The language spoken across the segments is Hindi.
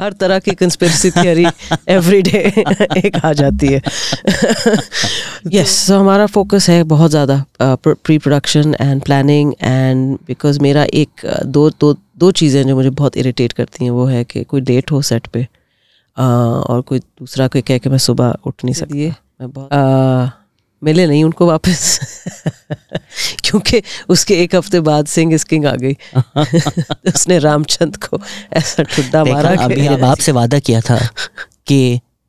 हर तरह की कंस्पिरसी थियरी एवरी डे एक आ जाती है यस सो हमारा फोकस है बहुत ज़्यादा pre production and planning and because मेरा एक दो दो दो चीज़ें जो मुझे बहुत इरिटेट करती हैं वो है कि कोई डेट हो सेट पे और कोई दूसरा कोई कह के मैं सुबह उठ नहीं सकती मैं बहुत मिले नहीं उनको वापस क्योंकि उसके एक हफ्ते बाद सिंह इज किंग आ गई उसने रामचंद को ऐसा ठुड्डा मारा अभी आप आपसे वादा किया था कि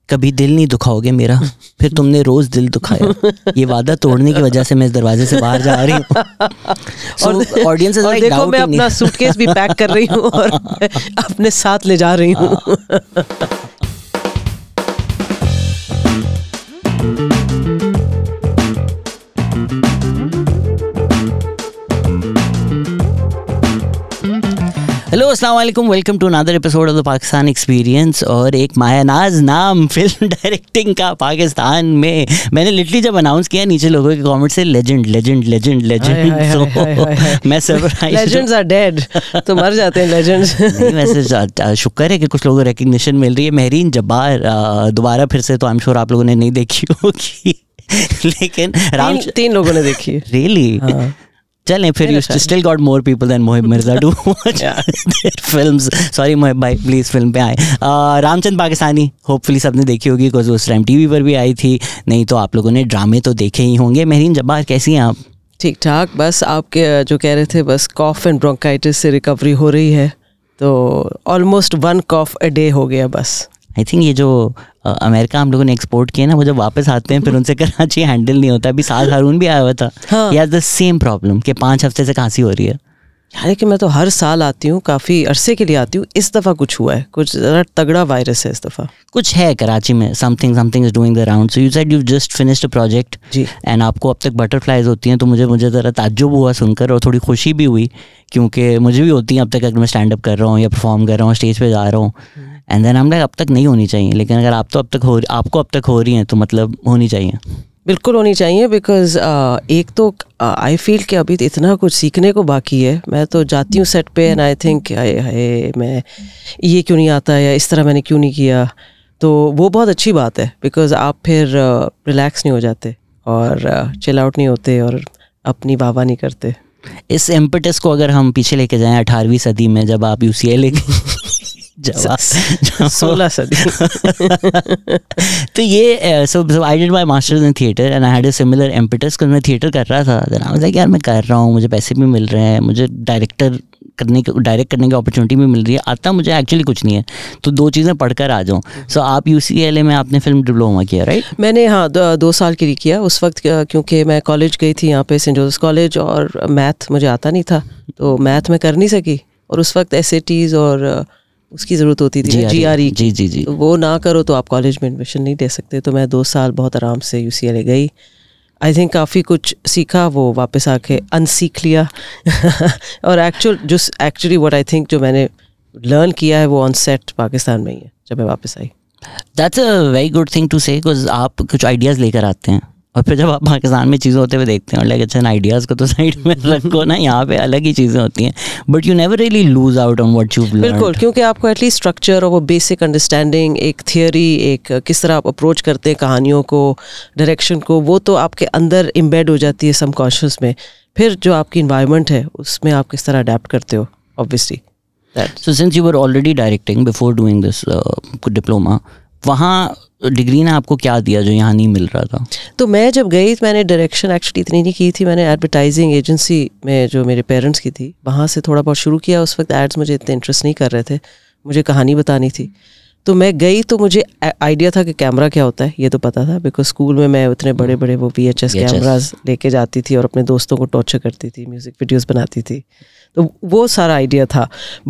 कभी दिल नहीं दुखाओगे मेरा फिर तुमने रोज दिल दुखाया ये वादा तोड़ने की वजह से मैं इस दरवाजे से बाहर जा रही हूँ so, और ऑडियंस और देखो मैं अपना सूटकेस भी पैक कर रही हूँ और अपने साथ ले जा रही हूँ हाँ। हेलो अस्सलाम वालेकुम welcome to another episode of the Pakistan experience और एक मायानाज नाम फिल्म डायरेक्टिंग का पाकिस्तान में मैंने लिटली जब अनाउंस किया नीचे लोगों के कमेंट से legend legend legend legend so मैं सरप्राइज लेजेंड्स आर डेड तो मर जाते हैं लेजेंड्स वैसे शुक्र है कि कुछ लोगों को रिकग्निशन मिल रही है महरीन जब्बार दोबारा फिर से तो आई एम श्योर आप लोगों ने नहीं देखी होगी लेकिन राम तीन लोगों ने देखी रियली चले फिर you still got more people then Mohib Mirza do watch films sorry Mohib भाई प्लीज़ फिल्म पे आए रामचंद पाकिस्तानी होपफुली सबने देखी होगी बिकॉज उस टाइम टीवी पर भी आई थी नहीं तो आप लोगों ने ड्रामे तो देखे ही होंगे मेहरीन जब्बार कैसी हैं आप ठीक ठाक बस आपके जो कह रहे थे बस कॉफ एंड ब्रोंकाइटिस से रिकवरी हो रही है तो almost one cough a day हो गया बस आई थिंक ये जो अमेरिका हम लोगों ने एक्सपोर्ट किए ना वो जब वापस आते हैं फिर उनसे कराची हैंडल नहीं होता अभी साल हारून भी आया हुआ था या द सेम प्रॉब्लम कि पाँच हफ्ते से खांसी हो रही है कि मैं तो हर साल आती हूँ काफ़ी अरसे के लिए आती हूँ इस दफ़ा कुछ हुआ है कुछ ज़रा तगड़ा वायरस है इस दफ़ा कुछ है कराची में something something is doing the round so you said you just finished project जी एंड आपको अब तक बटरफ्लाइज होती हैं तो मुझे मुझे ज़रा ताज्जुब हुआ सुनकर और थोड़ी खुशी भी हुई क्योंकि मुझे भी होती हैं अब तक अगर मैं स्टैंड अप कर रहा हूँ या परफॉर्म कर रहा हूँ स्टेज पर जा रहा हूँ एंड देन हम लाइक अब तक नहीं होनी चाहिए लेकिन अगर आप तो अब तक हो आपको अब तक हो रही हैं तो मतलब होनी चाहिए बिल्कुल होनी चाहिए बिकॉज uh, एक तो आई uh, फील कि अभी इतना कुछ सीखने को बाकी है मैं तो जाती हूँ सेट पे एंड आई थिंक हाय मैं ये क्यों नहीं आता या इस तरह मैंने क्यों नहीं किया तो वो बहुत अच्छी बात है बिकॉज आप फिर रिलैक्स uh, नहीं हो जाते और चिल uh, आउट नहीं होते और अपनी वाहवा नहीं करते इस एम्पटस को अगर हम पीछे लेके जाएं अठारहवीं सदी में जब आप यू सी सोलह सदी तो ये so so I did my masters in theatre and I had a similar impetus क्योंकि मैं थिएटर कर रहा था देन आई वाज लाइक यार मैं कर रहा हूँ मुझे पैसे भी मिल रहे हैं मुझे डायरेक्टर करने के डायरेक्ट करने की अपॉर्चुनिटी भी मिल रही है आता मुझे एक्चुअली कुछ नहीं है तो दो चीज़ें पढ़कर आ जाऊँ सो so, आप यू में आपने फिल्म डिप्लोमा किया राइट मैंने हाँ दो, दो साल के लिए किया उस वक्त क्योंकि मैं कॉलेज गई थी यहाँ पे सेंट जोसेफ कॉलेज और मैथ मुझे आता नहीं था तो मैथ मैं कर नहीं सकी और उस वक्त एस और uh, उसकी ज़रूरत होती थी जी आर हाँ, e जी जी जी वो ना करो तो आप कॉलेज में एडमिशन नहीं दे सकते तो मैं दो साल बहुत आराम से यू सी गई आई थिंक काफ़ी कुछ सीखा वो वापस आके अनसीख लिया और एक्चुअल जो एक्चुअली वट आई थिंक जो मैंने लर्न किया है वो ऑन सेट पाकिस्तान में ही है जब मैं वापस आई that's a very good thing to say आप कुछ आइडियाज़ लेकर आते हैं और फिर जब आप पाकिस्तान में चीज़ें होते हुए देखते हैं लाइक अच्छा आइडियाज़ को तो साइड में रखो ना यहाँ पे अलग ही चीज़ें होती हैं but you never really lose out on what you बिल्कुल क्योंकि आपको एटलीस्ट स्ट्रक्चर और वो बेसिक अंडरस्टैंडिंग एक थियोरी एक किस तरह आप अप्रोच करते हैं कहानियों को डायरेक्शन को वो तो आपके अंदर इम्बेड हो जाती है समकॉन्शियस में फिर जो आपकी इन्वायरमेंट है उसमें आप किस तरह अडेप्ट करते हो obviously so since you were already directing before doing this diploma वहाँ डिग्री ने आपको क्या दिया जो यहाँ नहीं मिल रहा था तो मैं जब गई तो मैंने डायरेक्शन एक्चुअली इतनी नहीं की थी मैंने एडवर्टाइजिंग एजेंसी में जो मेरे पेरेंट्स की थी वहाँ से थोड़ा बहुत शुरू किया उस वक्त एड्स मुझे इतने इंटरेस्ट नहीं कर रहे थे मुझे कहानी बतानी थी तो मैं गई तो मुझे आइडिया था कि कैमरा क्या होता है ये तो पता था बिकॉज स्कूल में मैं उतने बड़े बड़े वो वी एच एस कैमराज लेके जाती थी और अपने दोस्तों को टॉर्चर करती थी म्यूज़िक वीडियोज़ बनाती थी तो वो सारा आइडिया था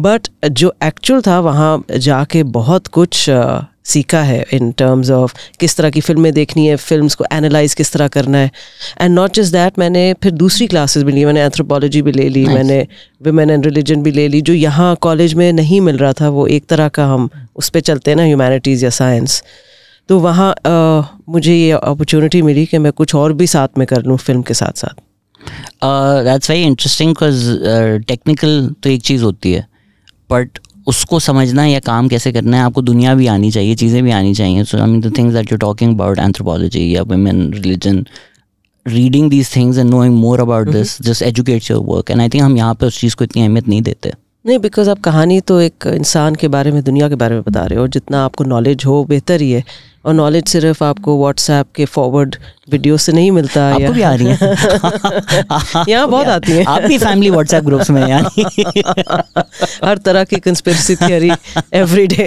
बट जो एक्चुअल था वहाँ जाके बहुत कुछ uh, सीखा है इन टर्म्स ऑफ किस तरह की फिल्में देखनी है फिल्म को एनालाइज किस तरह करना है एंड नॉट जस्ट दैट मैंने फिर दूसरी क्लासेस भी ली मैंने एंथ्रोपोलॉजी भी ले ली nice. मैंने वुमेन एंड रिलीजन भी ले ली जो यहाँ कॉलेज में नहीं मिल रहा था वो एक तरह का हम उस पर चलते हैं ना ह्यूमैनिटीज़ या साइंस तो वहाँ मुझे ये अपॉर्चुनिटी मिली कि मैं कुछ और भी साथ में कर लूँ फिल्म के साथ साथ that's very interesting because technical तो एक चीज़ होती है बट उसको समझना या काम कैसे करना है आपको दुनिया भी आनी चाहिए चीज़ें भी आनी चाहिए so I mean the things that you talking about anthropology या women religion reading these things and knowing more about this just educates your work and I think हम यहाँ पर उस चीज़ को इतनी अहमियत नहीं देते नहीं बिकॉज आप कहानी तो एक इंसान के बारे में दुनिया के बारे में बता रहे हो जितना आपको नॉलेज हो बेहतर ही है और नॉलेज सिर्फ आपको व्हाट्सएप के फॉरवर्ड वीडियो से नहीं मिलता आपको या। भी आ रही है यहाँ बहुत आती है आपकी फैमिली व्हाट्सएप ग्रुप्स में यार हर तरह की कंस्पिरसी थियरी एवरी डे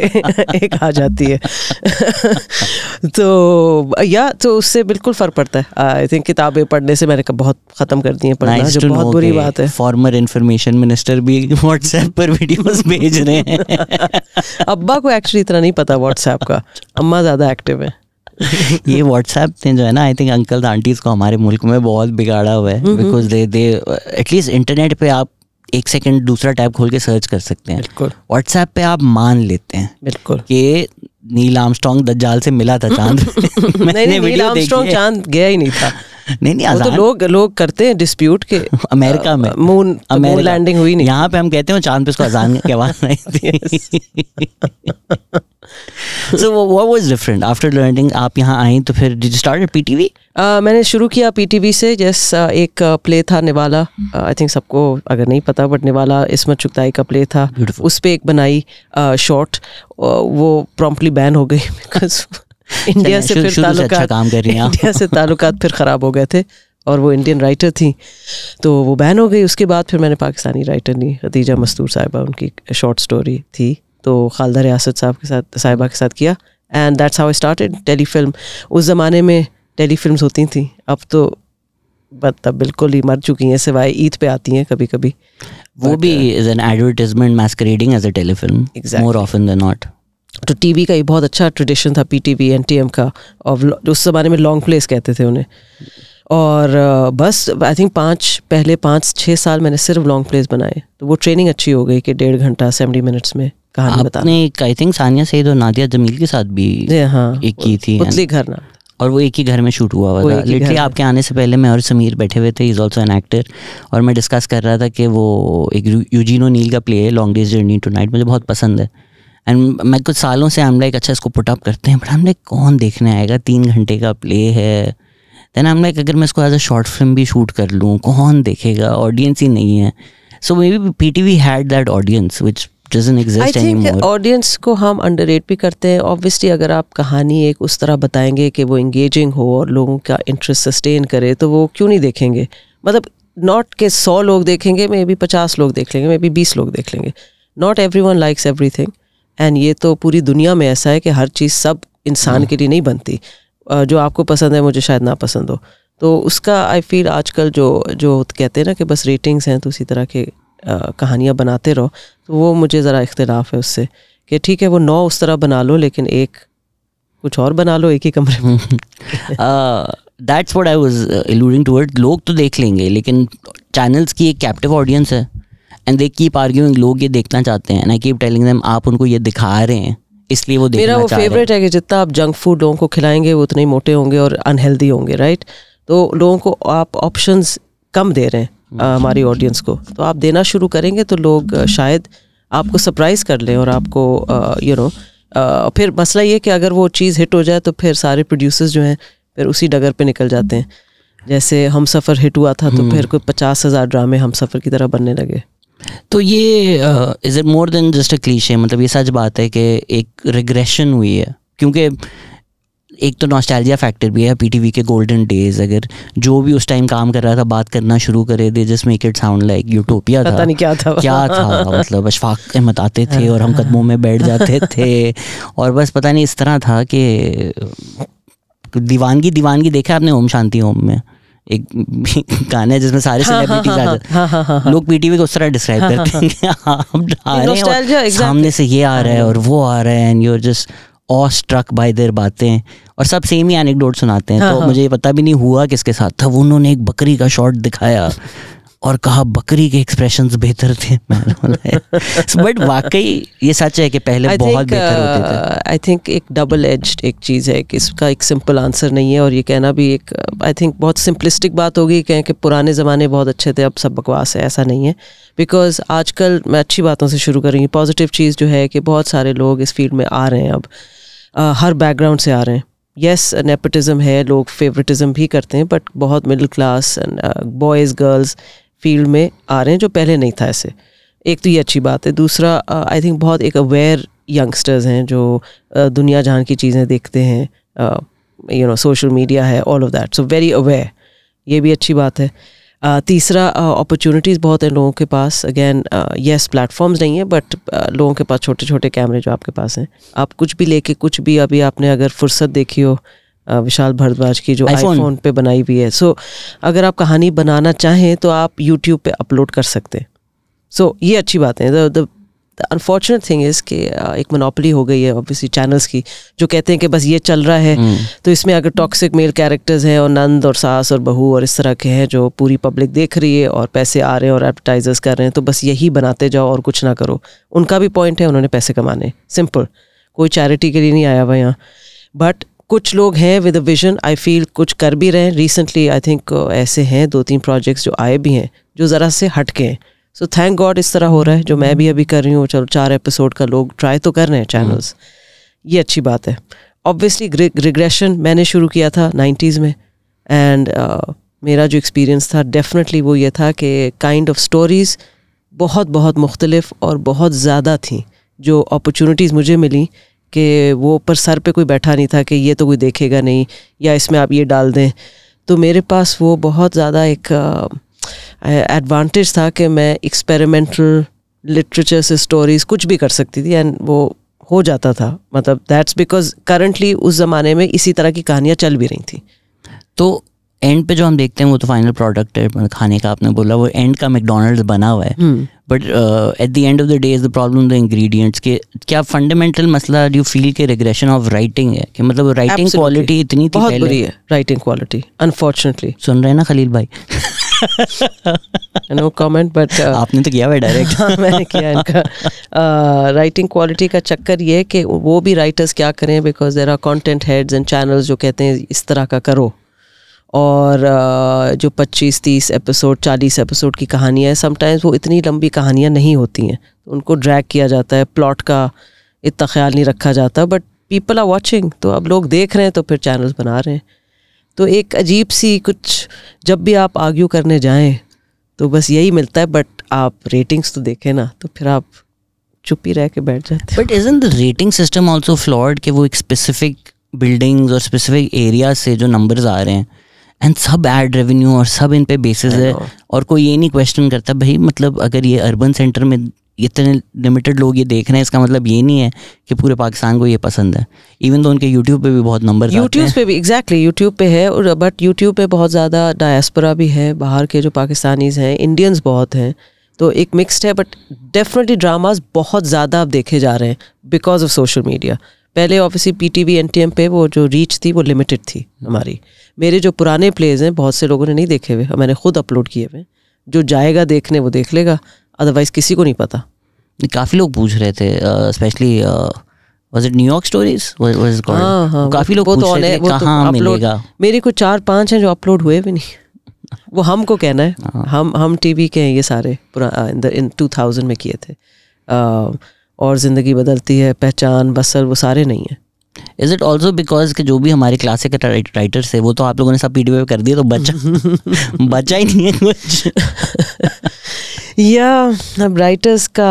एक आ जाती है तो या तो उससे बिल्कुल फ़र्क पड़ता है आई थिंक किताबें पढ़ने से मैंने बहुत ख़त्म कर दी है पढ़ना nice जो बहुत बुरी बात है फॉर्मर इन्फॉर्मेशन मिनिस्टर भी व्हाट्सएप पर वीडियोस भेज रहे हैं अब्बा को एक्चुअली इतना नहीं पता व्हाट्सएप का अम्मा ज़्यादा एक्टिव है ये व्हाट्सएप ने जो है ना आई थिंक अंकल आंटीज को हमारे मुल्क में बहुत बिगाड़ा हुआ है because they they at least internet पे आप एक सेकंड दूसरा टैब खोल के सर्च कर सकते हैं बिल्कुल व्हाट्सएप पे आप मान लेते हैं बिल्कुल कि नील आर्मस्ट्रॉन्ग दज्जाल से मिला था चांद नहीं, नहीं, नील आर्मस्ट्रॉन्ग चांद गया ही नहीं था नहीं नहीं तो आजाद तो लोग लोग करते हैं डिस्प्यूट के अमेरिका में मून मून लैंडिंग हुई नहीं यहाँ पे हम कहते हैं चांद पे इसको अजान की आवाज नहीं थी so what was different after learning आप यहाँ आई तो फिर डिड यू स्टार्ट पीटीवी मैंने शुरू किया पीटीवी से जस yes, uh, एक प्ले uh, था निवाला आई थिंक सबको अगर नहीं पता बट निवाला इसमत चुगताई का प्ले था उस पर एक बनाई शॉर्ट वो प्रॉम्प्टली बैन हो गई बिकॉज इंडिया से फिर ताल्लुकात अच्छा काम कर रही हैं इंडिया से ताल्लुकात फिर ख़राब हो गए थे और वो इंडियन राइटर थी तो वो बैन हो गई उसके बाद फिर मैंने पाकिस्तानी राइटर ली खदीजा मस्तूर साहिबा उनकी शॉर्ट स्टोरी थी तो खालदा रियासत साहब के साथ साहिबा के साथ किया and that's how start started telefilm उस ज़माने में टेली फिल्म होती थी अब तो मतलब बिल्कुल ही मर चुकी हैं सिवाय ईद पे आती हैं कभी कभी वो भी is an advertisement masquerading as a telefilm more often the not तो टीवी का ये बहुत अच्छा ट्रेडिशन था P T V N T M का और उस ज़माने में लॉन्ग प्लेस कहते थे उन्हें और बस आई थिंक पाँच पहले पाँच छः साल मैंने सिर्फ लॉन्ग प्लेस बनाए तो वो ट्रेनिंग अच्छी हो गई कि डेढ़ घंटा सेवेंटी मिनट्स में कहानी आई थिंक सानिया सईद और नादिया जमील के साथ भी हाँ एक की थी उतली घर ना और वो एक ही घर में शूट हुआ हुआ था लिटरली आपके आने से पहले मैं और समीर बैठे हुए थे इज़ ऑल्सो एन एक्टर और मैं डिस्कस कर रहा था कि वो एक यूजीनो नील का प्ले है long day's journey to night मुझे बहुत पसंद है एंड मैं कुछ सालों से हम लाइक अच्छा इसको पुट अप करते हैं बट हम लाइक कौन देखने आएगा तीन घंटे का प्ले है देन हम लाइक अगर मैं इसको एज अ शॉर्ट फिल्म भी शूट कर लूँ कौन देखेगा ऑडियंस ही नहीं है so maybe P T V had that audience which audience को हम अंडर भी करते हैं ऑब्वियसली अगर आप कहानी एक उस तरह बताएंगे कि वो इंगेजिंग हो और लोगों का इंटरेस्ट सस्टेन करे तो वो क्यों नहीं देखेंगे मतलब नॉट के सौ लोग देखेंगे मे बी पचास लोग देख लेंगे मे बी बीस लोग देख लेंगे not everyone likes everything and ये तो पूरी दुनिया में ऐसा है कि हर चीज़ सब इंसान हाँ। के लिए नहीं बनती जो आपको पसंद है मुझे शायद ना पसंद हो तो उसका आई फील आजकल जो जो कहते हैं ना कि बस रेटिंग्स हैं तो उसी तरह के कहानियाँ बनाते रहो तो वो मुझे ज़रा इख्तलाफ है उससे कि ठीक है वो नौ उस तरह बना लो लेकिन एक कुछ और बना लो एक ही कमरे में that's what I was alluding toward लोग तो देख लेंगे लेकिन चैनल्स की एक कैप्टिव ऑडियंस है एंड दे कीप आर्ग्यूइंग लोग ये देखना चाहते हैं आई कीप टेलिंग देम आप उनको ये दिखा रहे हैं इसलिए वो मेरा वो फेवरेट है कि जितना आप जंक फूड लोगों को खिलाएंगे वो उतने मोटे होंगे और अनहेल्दी होंगे राइट तो लोगों को आप ऑप्शन कम दे रहे हैं hmm. हमारी ऑडियंस को तो आप देना शुरू करेंगे तो लोग शायद आपको सरप्राइज़ कर लें और आपको यू नो फिर मसला ये कि अगर वो चीज़ हिट हो जाए तो फिर सारे प्रोड्यूसर्स जो हैं फिर उसी डगर पे निकल जाते हैं जैसे हम सफ़र हिट हुआ था तो hmm. फिर कोई पचास हज़ार ड्रामे हम सफ़र की तरह बनने लगे तो ये is it more than just a cliche मतलब ये सच बात है कि एक रिग्रेशन हुई है क्योंकि एक तो नॉस्टैल्जिया फैक्टर भी है पीटीवी के गोल्डन डेज अगर जो भी उस टाइम काम कर रहा था बात करना शुरू करे they just make it sound like utopia था पता नहीं क्या था क्या था मतलब अशफाक अहमद आते थे और हम कदमों में बैठ जाते थे और बस पता नहीं इस तरह था कि दीवानगी दीवानगी देखा आपने ओम शांति ओम में एक गाना है जिसमें सारे सेलिब्रिटीज हाँ, हाँ, हाँ, आ जाते लोग पीटीवी को उस तरह डिस्क्राइब करते हैं कि आप आ रहे हैं सामने से ये आ रहा है और वो आ रहा है and you are just awestruck by their बातें और सब सेम ही एनेक्डोट सुनाते हैं तो मुझे ये पता भी नहीं हुआ किसके साथ था उन्होंने एक बकरी का शॉट दिखाया और कहा बकरी के एक्सप्रेशन बेहतर थे बट वाकई ये सच है कि पहले I बहुत बेहतर होते थे आई uh, थिंक एक डबल एज एक चीज़ है कि इसका एक सिंपल आंसर नहीं है और ये कहना भी एक आई uh, थिंक बहुत सिंपलिस्टिक बात होगी कहें कि पुराने ज़माने बहुत अच्छे थे अब सब बकवास है ऐसा नहीं है बिकॉज आजकल मैं अच्छी बातों से शुरू करूँगी पॉजिटिव चीज़ जो है कि बहुत सारे लोग इस फील्ड में आ रहे हैं अब आ, uh, हर बैकग्राउंड से आ रहे हैं येस नेपटिज़म है लोग फेवरेटिज़म भी करते हैं बट बहुत middle class boys girls field में आ रहे हैं जो पहले नहीं था ऐसे एक तो ये अच्छी बात है दूसरा आई थिंक बहुत एक अवेयर यंगस्टर्स हैं जो दुनिया जहान की चीज़ें देखते हैं यू नो सोशल मीडिया है all of that so very aware ये भी अच्छी बात है आ, तीसरा अपॉर्चुनिटीज़ बहुत हैं लोगों के पास अगेन येस प्लेटफॉर्म्स नहीं है बट लोगों के पास छोटे छोटे कैमरे जो आपके पास हैं आप कुछ भी लेके कुछ भी अभी आपने अगर फुर्सत देखी हो विशाल भारद्वाज की जो आईफोन पे बनाई हुई है सो so, अगर आप कहानी बनाना चाहें तो आप यूट्यूब पे अपलोड कर सकते हैं सो ये अच्छी बात है अनफॉर्चुनेट थिंग इज़ कि एक मोनोपली हो गई है ऑब्वियसली चैनल्स की जो कहते हैं कि बस ये चल रहा है हम्म। तो इसमें अगर टॉक्सिक मेल कैरेक्टर्स हैं और नंद और सास और बहू और इस तरह के हैं जो पूरी पब्लिक देख रही है और पैसे आ रहे हैं और एडवर्टाइजर्स कर रहे हैं तो बस यही बनाते जाओ और कुछ ना करो उनका भी पॉइंट है उन्होंने पैसे कमाने सिंपल कोई चैरिटी के लिए नहीं आया हुआ यहाँ बट कुछ लोग हैं with a vision I feel कुछ कर भी रहे हैं रिसेंटली आई थिंक ऐसे हैं दो तीन प्रोजेक्ट्स जो आए भी हैं जो ज़रा से हट के हैं सो थैंक गॉड इस तरह हो रहा है जो मैं भी अभी कर रही हूँ चलो चार एपिसोड का लोग ट्राई तो कर रहे हैं चैनल्स हम्म। ये अच्छी बात है ऑब्वियसली रिग्रेशन मैंने शुरू किया था नाइन्टीज़ में एंड uh, मेरा जो एक्सपीरियंस था डेफिनेटली वो ये था कि काइंड ऑफ स्टोरीज़ बहुत बहुत मुख्तलिफ और बहुत ज़्यादा थी जो अपॉर्चुनिटीज़ मुझे मिली कि वो पर सर पे कोई बैठा नहीं था कि ये तो कोई देखेगा नहीं या इसमें आप ये डाल दें तो मेरे पास वो बहुत ज़्यादा एक एडवांटेज था कि मैं एक्सपेरिमेंटल लिटरेचर से स्टोरीज़ कुछ भी कर सकती थी एंड वो हो जाता था मतलब दैट्स बिकॉज करंटली उस ज़माने में इसी तरह की कहानियाँ चल भी रही थी तो एंड पे जो हम देखते हैं वो तो फाइनल प्रोडक्ट है खाने का आपने बोला वो एंड का मैकडोनल्ड बना हुआ है hmm. But at the end of the day is the problem the ingredients के क्या फंडामेंटल मसला यू फील के रिग्रेशन ऑफ राइटिंग है कि मतलब राइटिंग क्वालिटी इतनी थी बहुत बुरी है राइटिंग क्वालिटी अनफॉर्चुनेटली सुन रहे हैं ना खलील भाई नो कमेंट बट आपने तो किया हुआ डायरेक्ट मैंने किया इनका राइटिंग uh, क्वालिटी का चक्कर ये कि वो भी राइटर्स क्या करें because there are content heads and channels जो कहते हैं इस तरह का करो और जो 25 30 एपिसोड 40 एपिसोड की कहानियाँ हैं समटाइम्स वो इतनी लंबी कहानियाँ नहीं होती हैं तो उनको ड्रैग किया जाता है प्लॉट का इतना ख्याल नहीं रखा जाता बट पीपल आर वॉचिंग तो अब लोग देख रहे हैं तो फिर चैनल्स बना रहे हैं तो एक अजीब सी कुछ जब भी आप आर्ग्यू करने जाएं तो बस यही मिलता है बट आप रेटिंग्स तो देखें ना तो फिर आप चुप ही रह के बैठ जाते but is in the rating system also flawed कि वो एक स्पेसिफिक बिल्डिंग्स और स्पेसिफिक एरिया से जो नंबर्स आ रहे हैं एंड सब एड रेवेन्यू और सब इन पे बेसिस है और कोई ये नहीं क्वेश्चन करता भाई मतलब अगर ये अर्बन सेंटर में इतने लिमिटेड लोग ये देख रहे हैं इसका मतलब ये नहीं है कि पूरे पाकिस्तान को ये पसंद है इवन तो उनके यूट्यूब पे भी बहुत नंबर यूट्यूब पे भी एग्जैक्टली exactly, यूट्यूब पे है और बट यूट्यूब पे बहुत ज़्यादा डायस्परा भी है बाहर के जो पाकिस्तानीज़ हैं इंडियंस बहुत हैं तो एक मिक्सड है बट डेफिनेटली ड्रामाज बहुत ज़्यादा अब देखे जा रहे हैं बिकॉज ऑफ सोशल मीडिया पहले obviously P T V N T M पे वो जो रीच थी वो लिमिटेड थी हमारी मेरे जो पुराने प्लेज हैं बहुत से लोगों ने नहीं देखे हुए मैंने खुद अपलोड किए हुए जो जाएगा देखने वो देख लेगा अदरवाइज़ किसी को नहीं पता काफ़ी लोग पूछ रहे थे specially was it New York stories was it काफी लोग पूछ रहे थे मेरे को चार पांच हैं जो अपलोड हुए भी नहीं वो हमको कहना है हाँ। हम हम टीवी के हैं ये सारे इन टू थाउजेंड में किए थे और ज़िंदगी बदलती है पहचान बसर वो सारे नहीं हैं इज इट ऑल्सो बिकॉज के जो भी हमारे क्लासिक के राइटर्स है वो तो आप लोगों ने सब पी डी कर दिया तो बचा बचा ही नहीं है कुछ या अब राइटर्स का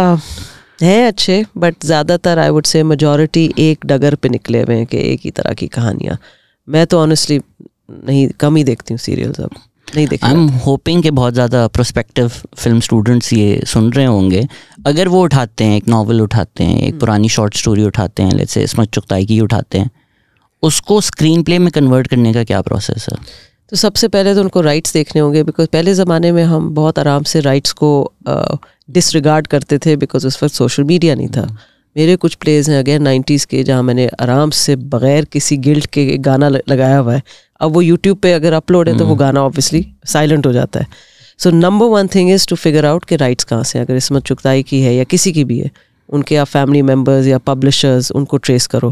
है अच्छे बट ज़्यादातर आई वुड से मेजोरिटी एक डगर पे निकले हुए हैं कि एक ही तरह की कहानियाँ मैं तो ऑनेस्टली नहीं कम ही देखती हूँ सीरियल्स अब नहीं देखा आई एम होपिंग कि बहुत ज़्यादा प्रोस्पेक्टिव फिल्म स्टूडेंट्स ये सुन रहे होंगे अगर वो उठाते हैं एक नावल उठाते हैं एक हम्म। पुरानी शॉर्ट स्टोरी उठाते हैं जैसे इसमत चुगताई की उठाते हैं उसको स्क्रीन प्ले में कन्वर्ट करने का क्या प्रोसेस है तो सबसे पहले तो उनको राइट्स देखने होंगे बिकॉज पहले ज़माने में हम बहुत आराम से राइट्स को डिसरिगार्ड करते थे बिकॉज उस वक्त सोशल मीडिया नहीं था हम्म। मेरे कुछ प्लेज हैं अगेन नाइन्टीज़ के जहाँ मैंने आराम से बग़ैर किसी गिल्ट के गाना लगाया हुआ है अब वो यूट्यूब पे अगर अपलोड है तो वो hmm. गाना ऑब्वियसली साइलेंट हो जाता है so number one thing is to figure out कि राइट्स कहाँ से अगर इसमत चुगताई की है या किसी की भी है उनके आप फैमिली मेम्बर्स या पब्लिशर्स उनको ट्रेस करो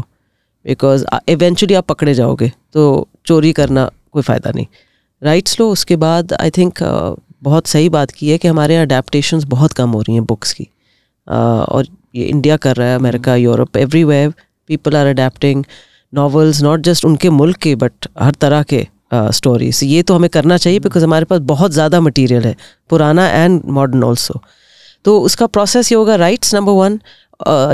बिकॉज इवेंचुअली आप पकड़े जाओगे तो चोरी करना कोई फ़ायदा नहीं राइट्स लो उसके बाद आई थिंक बहुत सही बात की है कि हमारे यहाँ अडेप्टशन बहुत कम हो रही हैं बुक्स की uh, और ये इंडिया कर रहा है America Europe everywhere people are adapting novels not just उनके मुल्क के बट हर तरह के स्टोरीज uh, ये तो हमें करना चाहिए बिकॉज हम्म। हमारे पास बहुत ज़्यादा मटीरियल है पुराना एंड मॉडर्न ऑल्सो तो उसका प्रोसेस ये होगा राइट्स नंबर वन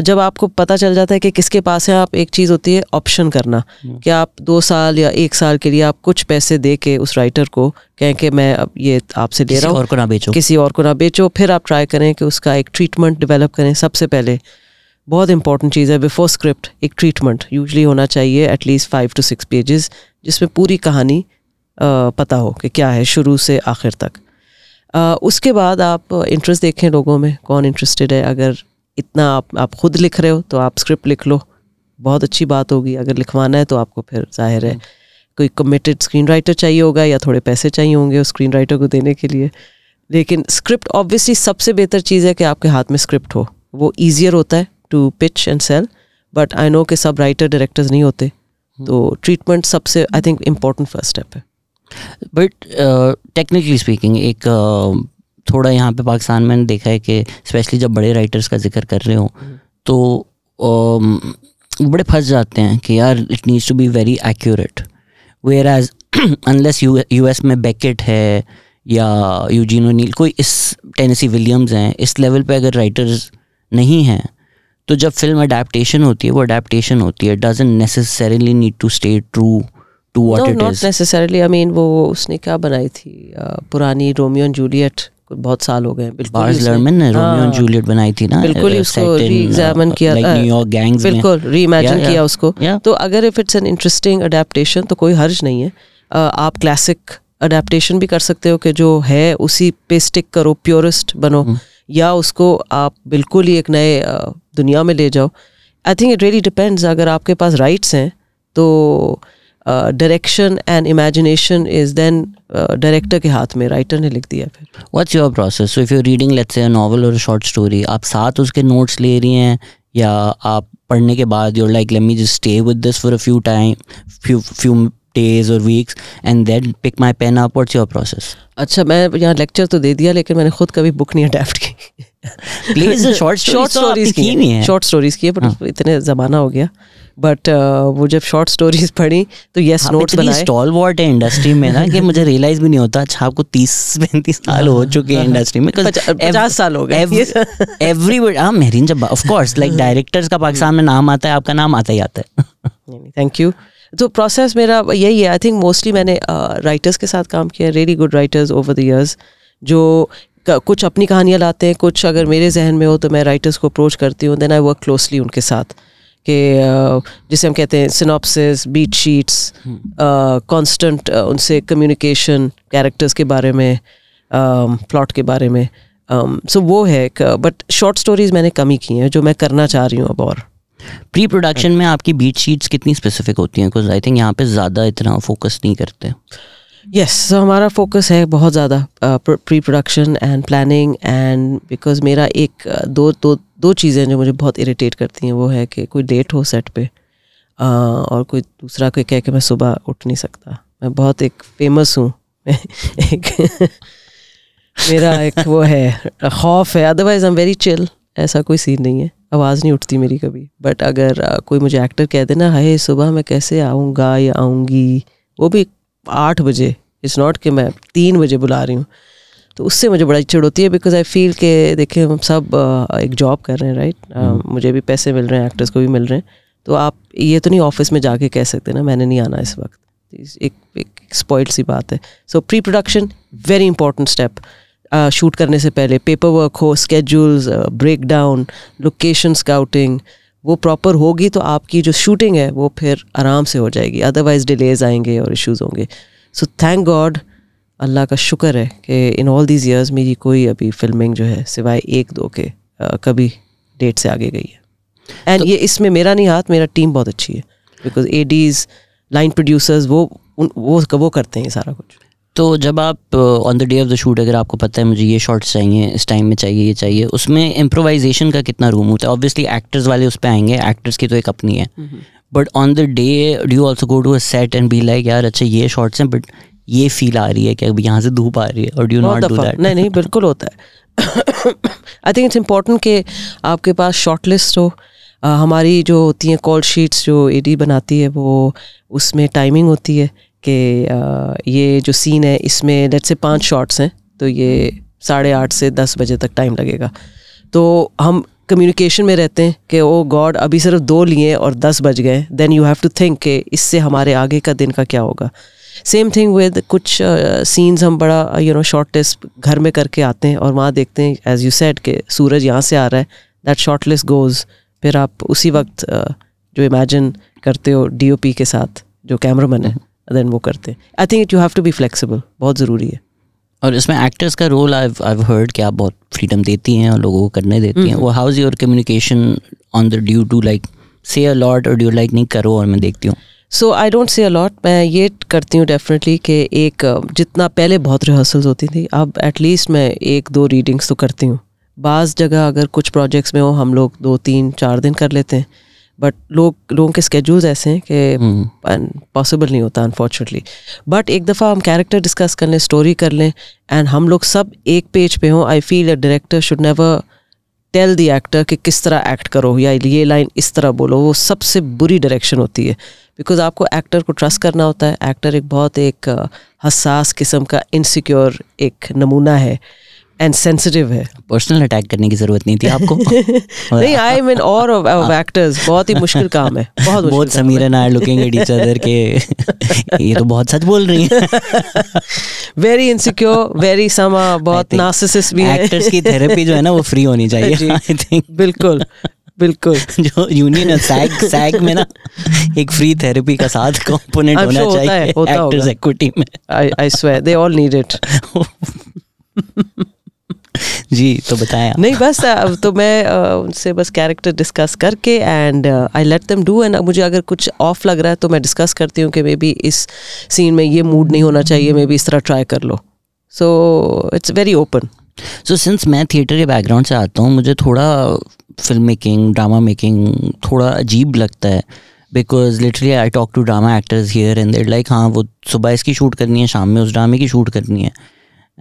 जब आपको पता चल जाता है कि किसके पास है आप एक चीज़ होती है ऑप्शन करना हम्म। कि आप दो साल या एक साल के लिए आप कुछ पैसे दे के उस राइटर को कहें कि मैं अब ये आपसे दे रहा हूँ और को ना बेचो किसी और को ना बेचो फिर आप ट्राई करें कि उसका एक ट्रीटमेंट डेवलप करें सबसे पहले बहुत इंपॉर्टेंट चीज़ है बिफोर स्क्रिप्ट एक ट्रीटमेंट यूजली होना चाहिए at least five to six pages जिसमें पूरी कहानी पता हो कि क्या है शुरू से आखिर तक उसके बाद आप इंटरेस्ट देखें लोगों में कौन इंटरेस्टेड है अगर इतना आप आप खुद लिख रहे हो तो आप स्क्रिप्ट लिख लो बहुत अच्छी बात होगी अगर लिखवाना है तो आपको फिर जाहिर है कोई कमिटेड स्क्रीन राइटर चाहिए होगा या थोड़े पैसे चाहिए होंगे उस स्क्रीन राइटर को देने के लिए लेकिन स्क्रिप्ट ऑब्वियसली सबसे बेहतर चीज़ है कि आपके हाथ में स्क्रिप्ट हो वो ईजियर होता है to pitch and sell but I know कि सब राइटर डायरेक्टर्स नहीं होते तो ट्रीटमेंट सबसे I think important first step है बट टेक्निकली स्पीकिंग एक uh, थोड़ा यहाँ पे पाकिस्तान में देखा है कि स्पेशली जब बड़े राइटर्स का जिक्र कर रहे हो तो uh, बड़े फंस जाते हैं कि यार it needs to be very accurate whereas unless U S में बैकेट है या यूजीन नील कोई इस टेनेसी विलियम्स हैं इस लेवल पे अगर राइटर्स नहीं हैं तो जब फिल्म अडेप्टेशन होती है वो अडेप्टेशन होती है doesn't necessarily need to stay true to what it not necessarily I mean वो उसने क्या बनाई थी uh, पुरानी रोमियो एंड जूलियट बहुत साल हो गए बार्स लर्मन ने हाँ। रोमियो एंड जूलियट बनाई थी ना बिल्कुल ही उसको रीएग्जामिन किया लाइक न्यूयॉर्क गैंग्स बिल्कुल रीइमेजिन किया उसको तो अगर if it's an interesting adaptation तो कोई हर्ज नहीं है आप क्लासिक अडेप्टेशन भी कर सकते हो कि जो है उसी पे स्टिक करो प्योरिस्ट बनो हम्म। या उसको आप बिल्कुल ही एक नए दुनिया में ले जाओ I think it really depends अगर आपके पास राइट्स हैं तो direction and imagination is then director के हाथ में राइटर ने लिख दिया फिर what's your process so if you reading let's say novel और शॉर्ट स्टोरी आप साथ उसके नोट्स ले रही हैं या आप पढ़ने के बाद you're like let me just stay with this for a few time few few days और weeks and then pick my pen up what's your process अच्छा मैं यहाँ लेक्चर तो दे दिया लेकिन मैंने खुद कभी बुक नहीं अडेप्ट की प्लीज शॉर्ट शॉर्ट स्टोरीज की भी हैं शॉर्ट स्टोरीज की है बट हाँ. इतने ज़माना हो गया बट uh, वो जब शॉर्ट स्टोरीज पढ़ी तो यस हाँ, नोट्स बनाए स्टॉल वॉट है इंडस्ट्री में ना कि मुझे रियलाइज भी नहीं होता अच्छा आपको तीस पैंतीस साल हो चुके हैं इंडस्ट्री हाँ। में पचास साल हो गए एवरी हाँ मेहरीन जब ऑफकोर्स लाइक डायरेक्टर्स का पाकिस्तान में नाम आता है आपका नाम आता ही आता है थैंक यू तो प्रोसेस मेरा यही है आई थिंक मोस्टली मैंने राइटर्स के साथ काम किया really good writers over the years जो कुछ अपनी कहानियाँ लाते हैं कुछ अगर मेरे जहन में हो तो मैं राइटर्स को अप्रोच करती हूँ देन आई वर्क क्लोजली उनके साथ कि जिसे हम कहते हैं सिनॉप्सिस बीट शीट्स कॉन्स्टेंट उनसे कम्युनिकेशन कैरेक्टर्स के बारे में प्लॉट के बारे में सो वो है बट शॉर्ट स्टोरीज मैंने कमी की हैं जो मैं करना चाह रही हूँ अब और प्री प्रोडक्शन में आपकी बीट शीट्स कितनी स्पेसिफिक होती हैं आई थिंक यहाँ पे ज़्यादा इतना फोकस नहीं करते यस yes, so हमारा फोकस है बहुत ज़्यादा pre production and planning and because मेरा एक uh, दो दो दो चीज़ें जो मुझे बहुत इरिटेट करती हैं वो है कि कोई डेट हो सेट पे आ, uh, और कोई दूसरा कोई कह के मैं सुबह उठ नहीं सकता मैं बहुत एक फेमस हूँ एक मेरा एक वो है खौफ है otherwise I am very chill ऐसा कोई सीन नहीं है आवाज़ नहीं उठती मेरी कभी बट अगर कोई मुझे एक्टर कह देना हाय सुबह मैं कैसे आऊँगा या आऊँगी वो भी आठ बजे इट्स नॉट कि मैं तीन बजे बुला रही हूँ तो उससे मुझे बड़ा चिड़ होती है बिकॉज आई फील के देखिए हम सब एक जॉब कर रहे हैं राइट right? हम्म। मुझे भी पैसे मिल रहे हैं एक्टर्स को भी मिल रहे हैं तो आप ये तो नहीं ऑफिस में जाके कह सकते ना मैंने नहीं आना इस वक्त तो एक एक, एक स्पॉइल सी बात है so pre production very important step shoot uh, करने से पहले पेपर वर्क हो schedules break down location scouting वो प्रॉपर होगी तो आपकी जो शूटिंग है वो फिर आराम से हो जाएगी अदरवाइज डिलेज आएंगे और इश्यूज होंगे सो थैंक गॉड अल्लाह का शुक्र है कि इन ऑल दीज ईयर्स मेरी कोई अभी फिल्मिंग जो है सिवाय एक दो के आ, uh, कभी डेट से आगे गई है एंड तो, ये इसमें मेरा नहीं हाथ मेरा टीम बहुत अच्छी है because A Ds line producers वो उन, वो वो करते हैं सारा कुछ तो जब आप on the day of the shoot अगर आपको पता है मुझे ये शॉट्स चाहिए इस टाइम में चाहिए ये चाहिए उसमें इम्प्रोवाइजेशन का कितना रूम होता है ऑब्वियसली एक्टर्स वाले उस पर आएंगे एक्टर्स की तो एक अपनी है but on the day do also go to a set and be like यार अच्छा ये शॉट्स हैं बट ये फील आ रही है कि अब यहाँ से धूप आ रही है और डू नॉट डू दैट नहीं नहीं बिल्कुल होता है आई थिंक इट्स इम्पोर्टेंट कि आपके पास शॉर्ट लिस्ट हो uh, हमारी जो होती हैं कॉल शीट्स जो ए बनाती है वो उसमें टाइमिंग होती है कि ये जो सीन है इसमें लेट से पाँच शॉट्स हैं तो ये साढ़े आठ से दस बजे तक टाइम लगेगा तो हम कम्युनिकेशन में रहते हैं कि ओ oh गॉड अभी सिर्फ दो लिए और दस बज गए then you have to think कि इससे हमारे आगे का दिन का क्या होगा सेम थिंग विद कुछ सीन्स uh, हम बड़ा यू नो शॉर्ट लिस्ट घर में करके आते हैं और वहाँ देखते हैं एज यू सेड के सूरज यहाँ से आ रहा है दैट शॉर्ट लिस्ट गोज़ फिर आप उसी वक्त uh, जो इमेजिन करते हो डीओपी के साथ जो कैमरामैन है देन वो करते हैं I think you have to be flexible बहुत ज़रूरी है और इसमें एक्टर्स का रोल आई आई हर्ड कि आप बहुत फ्रीडम देती हैं और लोगों को करने देती हैं हम्म। वो how is your communication on the do to like say a lot और ड्यू लाइक नहीं करो और मैं देखती हूँ सो आई डोंट से अलॉट मैं ये करती हूँ डेफिनेटली कि एक जितना पहले बहुत रिहर्सल्स होती थी अब एटलीस्ट मैं एक दो रीडिंग्स तो करती हूँ बाज़ जगह अगर कुछ प्रोजेक्ट्स में हो हम लोग दो तीन चार दिन कर लेते हैं बट लोग लोगों के स्केड्यूल्स ऐसे हैं कि पॉसिबल हम्म। नहीं होता अनफॉर्चुनेटली बट एक दफ़ा हम कैरेक्टर डिस्कस कर लें स्टोरी कर लें एंड हम लोग सब एक पेज पे हों I feel a director should never tell the actor कि किस तरह एक्ट करो या ये लाइन इस तरह बोलो वो सबसे बुरी डायरेक्शन होती है बिकॉज आपको एक्टर को ट्रस्ट करना होता है एक्टर एक बहुत एक uh, हसास किस्म का इनसिक्योर एक नमूना है एंड सेंसिटिव है पर्सनल अटैक करने की जरूरत नहीं थी आपको नहीं आई मीन और ऑफ एक्टर्स बहुत ही मुश्किल काम है बहुत बहुत Sameer and I looking at each other के ये तो बहुत सच बोल रही है वेरी इनसिक्योर वेरी सम बहुत नार्सिसिस्ट भी एक्टर्स की थेरेपी जो है ना वो फ्री होनी चाहिए आई थिंक बिल्कुल बिल्कुल जो यूनियन सैग सैग में ना एक फ्री थेरेपी का साथ कंपोनेंट होना sure चाहिए एक्टर्स इक्विटी में I I swear they all need it जी तो बताया नहीं बस अब तो मैं उनसे बस कैरेक्टर डिस्कस करके and I let them do एंड मुझे अगर कुछ ऑफ लग रहा है तो मैं डिस्कस करती हूँ कि मे बी इस सीन में ये मूड नहीं होना चाहिए मे बी इस तरह ट्राई कर लो so it's very open so since मैं थिएटर के बैकग्राउंड से आता हूँ मुझे थोड़ा फिल्म मेकिंग ड्रामा मेकिंग थोड़ा अजीब लगता है because literally I talk to drama actors here and there like हाँ वो सुबह इसकी शूट करनी है शाम में उस ड्रामे की शूट करनी है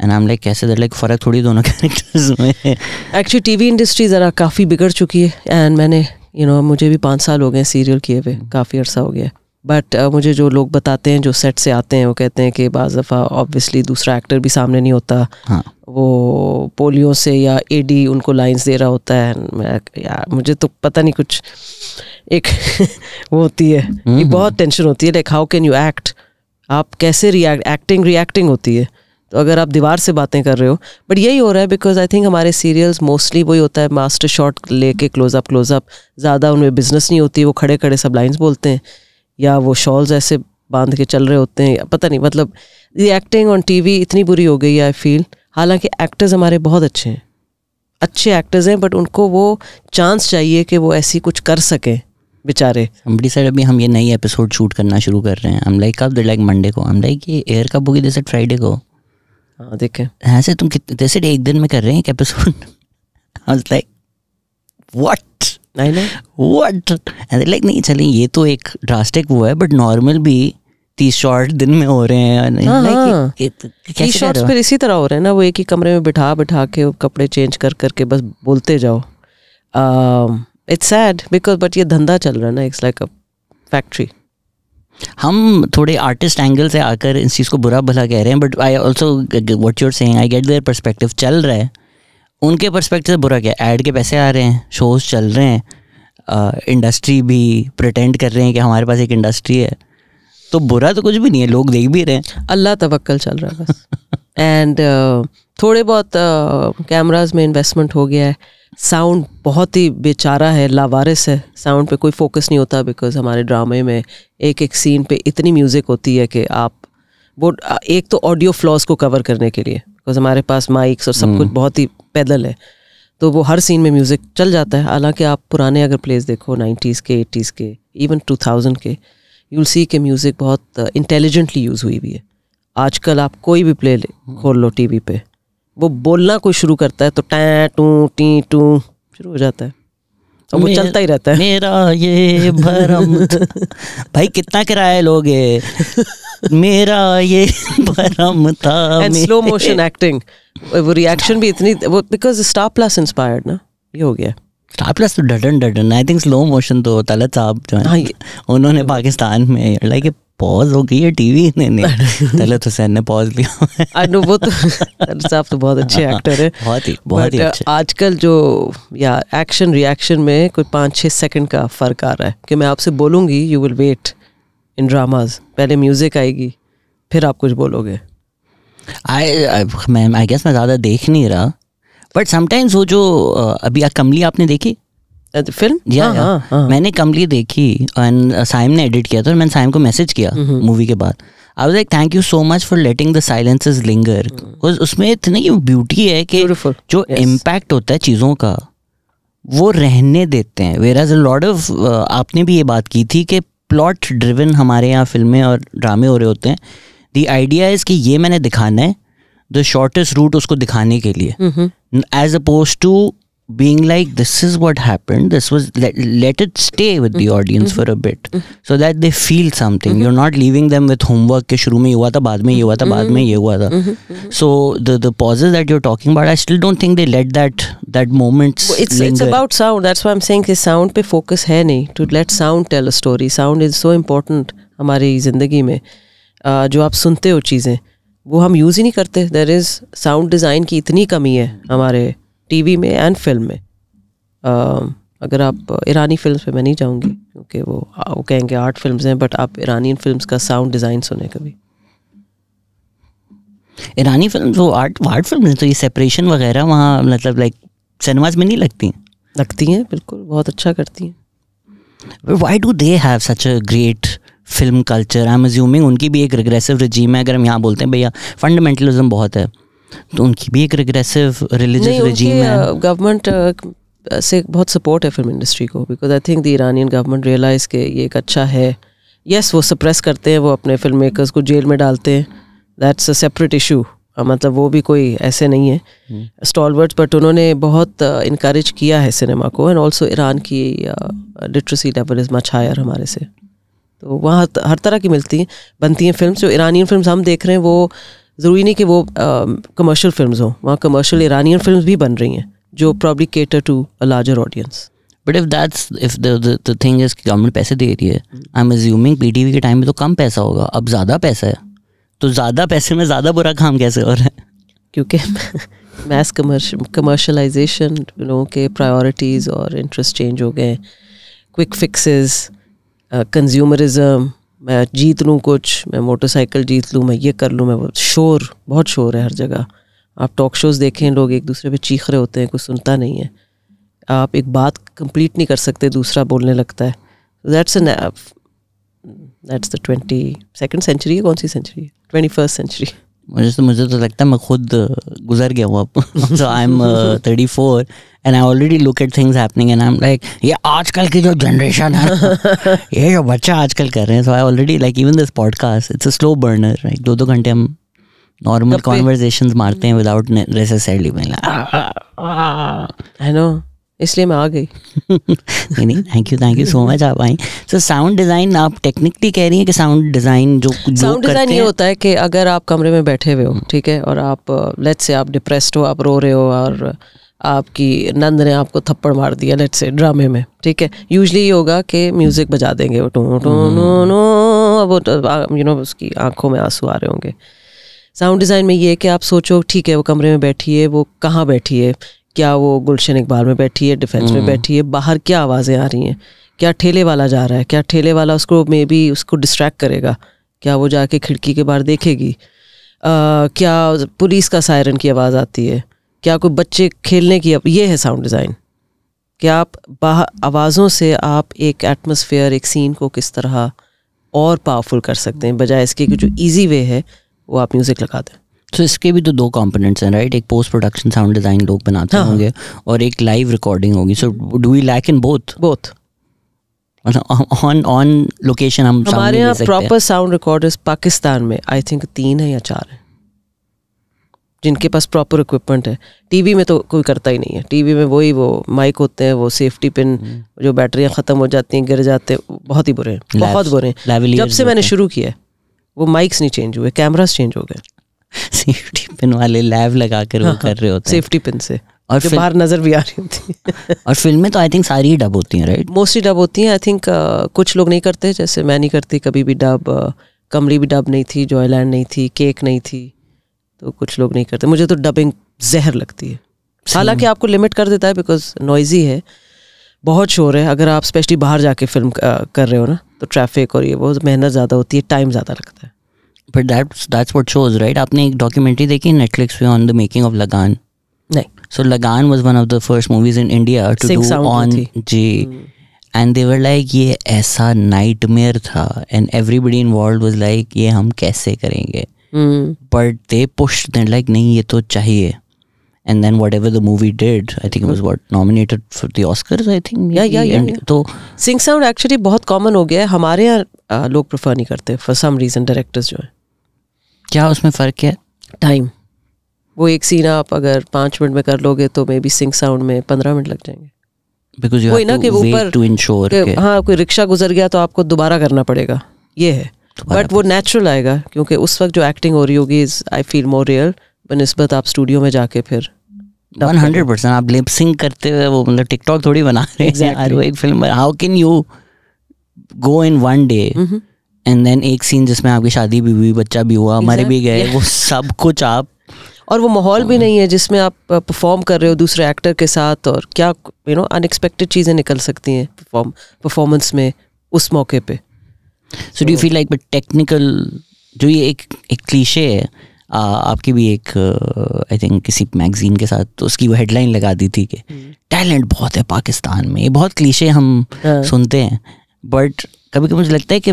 एंड आई लाइक कैसे लाइक फ़र्क थोड़ी दोनों कैरेक्टर्स में एक्चुअली टीवी इंडस्ट्री ज़रा काफ़ी बिगड़ चुकी है एंड मैंने यू you नो know, मुझे भी पाँच साल हो गए सीरियल किए हुए काफ़ी अर्सा हो गया बट uh, मुझे जो लोग बताते हैं जो सेट से आते हैं वो कहते हैं कि बज़ दफ़ा ऑब्वियसली दूसरा एक्टर भी सामने नहीं होता हाँ. वो पोलियो से या ए डी उनको लाइन्स दे रहा होता है यार मुझे तो पता नहीं कुछ एक वो होती है mm-hmm. ये हम्म। बहुत टेंशन होती है like how can you act आप कैसे रिएक्ट एक्टिंग रिएक्टिंग होती है तो अगर आप दीवार से बातें कर रहे हो बट यही हो रहा है बिकॉज आई थिंक हमारे सीरियल्स मोस्टली वही होता है मास्टर शॉट लेके क्लोजअप क्लोजअप ज़्यादा उनमें बिजनेस नहीं होती वो खड़े खड़े सब लाइन्स बोलते हैं या वो शॉल्स ऐसे बांध के चल रहे होते हैं पता नहीं मतलब ये एक्टिंग ऑन टी इतनी बुरी हो गई आई फील हालांकि एक्टर्स हमारे बहुत अच्छे हैं अच्छे एक्टर्स हैं बट उनको वो चांस चाहिए कि वो ऐसी कुछ कर सकें बेचारे अम्बड़ी सर अभी हम ये नई एपिसोड शूट करना शुरू कर रहे हैं हम लाइक कब दे लाइक मंडे को हम लाइक ये एयर कब होगी जैसे फ्राइडे को हाँ देखें तुम जैसे एक दिन में कर रहे हैं एक episode I like what what like नहीं ये तो एक ड्रास्टिक वो है बट नॉर्मल भी तीस शॉर्ट दिन में हो रहे हैं हाँ, हाँ। तीस फिर इसी तरह हो रहे हैं ना वो एक ही कमरे में बिठा बिठा के कपड़े चेंज कर करके बस बोलते जाओ इट्स सैड बिकॉज बट ये धंधा चल रहा है ना इट्स लाइक अ फैक्ट्री हम थोड़े आर्टिस्ट एंगल से आकर इस चीज़ को बुरा भला कह रहे हैं but I also what you're saying I get their perspective चल रहा है उनके परस्पेक्टिव से बुरा क्या ऐड के पैसे आ रहे हैं शोज चल रहे हैं इंडस्ट्री भी प्रटेंड कर रहे हैं कि हमारे पास एक इंडस्ट्री है तो बुरा तो कुछ भी नहीं है लोग देख भी रहे हैं अल्लाह तवक्ल चल रहा है बस एंड uh, थोड़े बहुत कैमराज uh, में इन्वेस्टमेंट हो गया है साउंड बहुत ही बेचारा है लावारिस है साउंड पे कोई फोकस नहीं होता बिकॉज हमारे ड्रामे में एक एक सीन पे इतनी म्यूज़िक होती है कि आप वो एक तो ऑडियो फ्लॉज को कवर करने के लिए बिकॉज हमारे पास माइक्स और सब हम्म। कुछ बहुत ही पैदल है तो वो हर सीन में म्यूज़िक चल जाता है हालांकि आप पुराने अगर प्लेस देखो नाइन्टीज़ के एटीज़ के इवन टू थाउजेंड के यू सी के म्यूज़िक बहुत इंटेलिजेंटली यूज़ हुई हुई है आजकल आप कोई भी प्ले खोल लो टी वी पर वो बोलना कोई शुरू करता है तो टै टू टी टू शुरू हो जाता है और वो चलता ही रहता है मेरा ये भरम भाई कितना किराया लोगे मेरा ये भरम था एंड स्लो मोशन एक्टिंग वो रिएक्शन भी इतनी वो बिकॉज स्टार प्लस इंस्पायर्ड ना ये हो गया स्टार प्लस तो डटन डटन आई थिंक स्लो मोशन तो तलत साहब जो है हाँ, उन्होंने पाकिस्तान में लाइक पॉज हो गई है टीवी ने। पहले तो सैन ने पॉज लिया आई नो वो तो साहब तो बहुत अच्छे एक्टर हाँ, है बहुत ही बहुत ही अच्छे uh, आजकल जो या एक्शन रिएक्शन में कोई पाँच छः सेकंड का फ़र्क आ रहा है कि मैं आपसे बोलूँगी you will wait in dramas पहले म्यूज़िक आएगी फिर आप कुछ बोलोगे आई मैम आई गेस मैं ज़्यादा देख नहीं रहा बट समटाइम्स वो जो uh, अभी कमली आपने देखी फिल्म या, हाँ, या हाँ, हाँ। मैंने कमली देखी एंड uh, साइम ने एडिट किया था और मैंने साइम को मैसेज किया मूवी के बाद I like thank you so much for letting the silence is linger उसमें इतनी ब्यूटी है कि जो इम्पैक्ट yes. होता है चीज़ों का वो रहने देते हैं whereas a lord of आपने भी ये बात की थी कि प्लॉट ड्रिवन हमारे यहाँ फिल्में और ड्रामे हो रहे होते हैं दी आइडिया इज़ कि ये मैंने दिखाना है द शॉर्टेस्ट रूट उसको दिखाने के लिए as opposed to being like this is what happened this was let, let it stay with the mm-hmm. audience for a mm-hmm. bit mm-hmm. so that they feel something you're not leaving them with homework ke shuru so the the pauses that you're talking about i still don't think they let that that moment well, it's it's about sound that's why i'm saying ki sound pe focus hai nahi to let sound tell a story sound is so important हमारी ज़िंदगी में uh, जो आप सुनते हो चीज़ें वो हम यूज़ ही नहीं करते देर इज़ साउंड डिज़ाइन की इतनी कमी है हमारे टीवी में एंड फिल्म में अगर आप ईरानी फिल्म पे मैं नहीं जाऊँगी क्योंकि वो वो कहेंगे आर्ट फिल्म्स हैं बट आप ईरानी फिल्म्स का साउंड डिज़ाइन सुने कभी ईरानी फिल्म वो आर्ट आर्ट फिल्म तो ये सेपरेशन वगैरह वहाँ मतलब लाइक सिनेमाज में नहीं लगती हैं लगती हैं बिल्कुल बहुत अच्छा करती हैं why do they have such a great film culture I am assuming उनकी भी एक रिग्रेसिव रजीम है अगर हम यहाँ बोलते हैं भैया फंडामेंटलिज्म बहुत है तो उनकी भी एक रिग्रेसिव रिलीजियस रेजीम है गवर्नमेंट uh, uh, से बहुत सपोर्ट है फिल्म इंडस्ट्री को because I think the Iranian government realise के ये एक अच्छा है यस yes, वो सप्रेस करते हैं वो अपने फिल्म मेकर्स को जेल में डालते हैं दैट्स अ सेपरेट इशू मतलब वो भी कोई ऐसे नहीं है स्टॉलवर्ड हम्म। बट उन्होंने बहुत इनक्रेज uh, किया है सिनेमा को एंड ऑल्सो ईरान की literacy level is much higher हमारे से तो वहाँ हर तरह की मिलती हैं बनती हैं फिल्म जो ईरानियन फिल्म हम देख रहे हैं वो ज़रूरी नहीं कि वो कमर्शियल फिल्म हों वहाँ कमर्शियल ईरानियन फिल्म भी बन रही हैं जो probably cater to a larger audience but if that's if the thing is government पैसे दे रही है आई एम एज्यूमिंग वी के टाइम में तो कम पैसा होगा अब ज़्यादा पैसा है तो ज़्यादा पैसे में ज़्यादा बुरा काम कैसे हो रहा है क्योंकि मैस कमर्शलाइजेशन लोगों के प्रायोरिटीज़ और इंटरेस्ट चेंज हो गए क्विक फिक्सेस कंज्यूमरिज्म मैं जीत लूँ कुछ मैं मोटरसाइकिल जीत लूँ मैं ये कर लूँ मैं शोर बहुत शोर है हर जगह आप टॉक शोज़ देखें लोग एक दूसरे पे चीख रहे होते हैं कुछ सुनता नहीं है आप एक बात कंप्लीट नहीं कर सकते दूसरा बोलने लगता है that's an that's the twenty second century है कौन सी सेंचुरी है ट्वेंटी फर्स्ट सेंचुरी मुझे तो मुझे तो लगता है मैं खुद गुजर गया हूँ अब so I am thirty four and I already look at things happening and I am like ये आजकल की जो जनरेशन है ये जो बच्चा आजकल कर रहे हैं so I already like even this podcast it's a slow burner like दो दो घंटे हम नॉर्मल कॉन्वर्जेशन मारते हैं विदाउट नेसेसरली आई नो इसलिए मैं आ गई नहीं नहीं thank you thank you so much आप आई सो साउंड डिज़ाइन आप टेक्निकली कह रही हैं कि साउंड डिज़ाइन जो साउंड डिज़ाइन ये होता है कि अगर आप कमरे में बैठे हुए हो ठीक है और आप लेट्स से आप डिप्रेस्ड हो आप रो रहे हो और आपकी नंद ने आपको थप्पड़ मार दिया लेट से ड्रामे में ठीक है यूजली ये होगा कि म्यूज़िक बजा देंगे वो to to no hmm, no hmm, hmm. अब यू नो उसकी आंखों में आंसू आ रहे होंगे साउंड डिज़ाइन में ये है कि आप सोचो ठीक है वो कमरे में बैठी है वो कहाँ बैठी है क्या वो गुलशन इकबाल में बैठी है डिफेंस में हम्म। बैठी है बाहर क्या आवाज़ें आ रही हैं क्या ठेले वाला जा रहा है क्या ठेले वाला उसको मे बी उसको डिस्ट्रैक्ट करेगा क्या वो जाके खिड़की के बाहर देखेगी आ, क्या पुलिस का सायरन की आवाज़ आती है क्या कोई बच्चे खेलने की ये है साउंड डिज़ाइन क्या आप बाहर आवाज़ों से आप एक एटमोसफियर एक सीन को किस तरह और पावरफुल कर सकते हैं बजाय इसके कि जो इजी वे है वो आप म्यूज़िक लगा दें तो इसके भी तो दो कंपोनेंट्स हैं राइट एक पोस्ट प्रोडक्शन साउंड डिजाइन लोग बनाते हाँ, हाँ. होंगे और एक लाइव रिकॉर्डिंग होगी so do we lack in both both on on location हम हमारे यहाँ प्रॉपर साउंड रिकॉर्डर्स पाकिस्तान में आई थिंक तीन है या चार है जिनके पास प्रॉपर इक्विपमेंट है टीवी में तो कोई करता ही नहीं है टीवी में वही वो वो माइक होते हैं वो सेफ्टी हम्म। पिन जो बैटरियाँ ख़त्म हो जाती हैं गिर जाते हैं बहुत ही बुरे हैं बहुत बुरे हैं जब से मैंने शुरू किया है वो माइक्स नहीं चेंज हुए कैमराज चेंज हो गए सेफ्टी पिन वाले लैब लगा कर हाँ, वो हाँ। कर रहे होते सेफ्टी पिन से और जो बाहर नजर भी आ रही होती है और फिल्म में तो आई थिंक सारी ही डब होती हैं राइट मोस्टली डब होती हैं आई थिंक uh, कुछ लोग नहीं करते जैसे मैं नहीं करती कभी भी डब uh, कमरी भी डब नहीं थी जॉयलैंड नहीं थी केक नहीं थी तो कुछ लोग नहीं करते मुझे तो डबिंग जहर लगती है हालांकि आपको लिमिट कर देता है बिकॉज नॉइजी है बहुत शोर है अगर आप स्पेशली बाहर जाके फिल्म uh, कर रहे हो ना तो ट्रैफिक और ये बहुत मेहनत ज़्यादा होती है टाइम ज़्यादा लगता है but that's that's what shows right आपने एक डॉक्यूमेंट्री देखी नेटफ्लिक्स पे ऑन द मेकिंग ऑफ लगान नहीं so Lagaan was one of the first movies in India to do on जी एंड दे वर लाइक ये ऐसा नाइटमेयर था and everybody involved was like ये हम कैसे करेंगे but they push then like नहीं ये तो चाहिए and then whatever the movie did i think it was hmm. what nominated for the oscars i think yeah yeah yeah, yeah. तो सिंग साउंड एक्चुअली बहुत कॉमन हो गया है हमारे यहाँ लोग प्रेफर नहीं करते फॉर सम रीजन डायरेक्टर्स जो है क्या उसमें फ़र्क है टाइम वो एक सीन आप अगर पाँच मिनट में कर लोगे तो मे बी सिंग साउंड में पंद्रह मिनट लग जाएंगे कोई ना कि ऊपर हाँ कोई रिक्शा गुजर गया तो आपको दोबारा करना पड़ेगा ये है बट वो नेचुरल आएगा क्योंकि उस वक्त जो एक्टिंग हो रही होगी is I feel more real बनस्बत आप स्टूडियो में जाके फिर वन हंड्रेड परसेंट आप लिप सिंग करते हुए वो मतलब टिकटॉक थोड़ी बना रहे हैं exactly. एक film how can you go in one day and then एक सीन जिसमें आपकी शादी भी हुई बच्चा भी हुआ हमारे भी गए वो सब कुछ आप और वो माहौल भी हाँ। नहीं है जिसमें आप परफॉर्म कर रहे हो दूसरे एक्टर के साथ और क्या यू नो अनएक्सपेक्टेड चीज़ें निकल सकती हैं परफॉर्म परफॉर्मेंस में उस मौके पे so do feel like but technical जो ये एक एक क्लीशे है आ, आपकी भी एक आई uh, थिंक किसी मैगजीन के साथ तो उसकी वो हेडलाइन लगा दी थी कि टैलेंट hmm. बहुत है पाकिस्तान में ये बहुत क्लीशे हम हाँ। सुनते हैं बट कभी कभी मुझे लगता है कि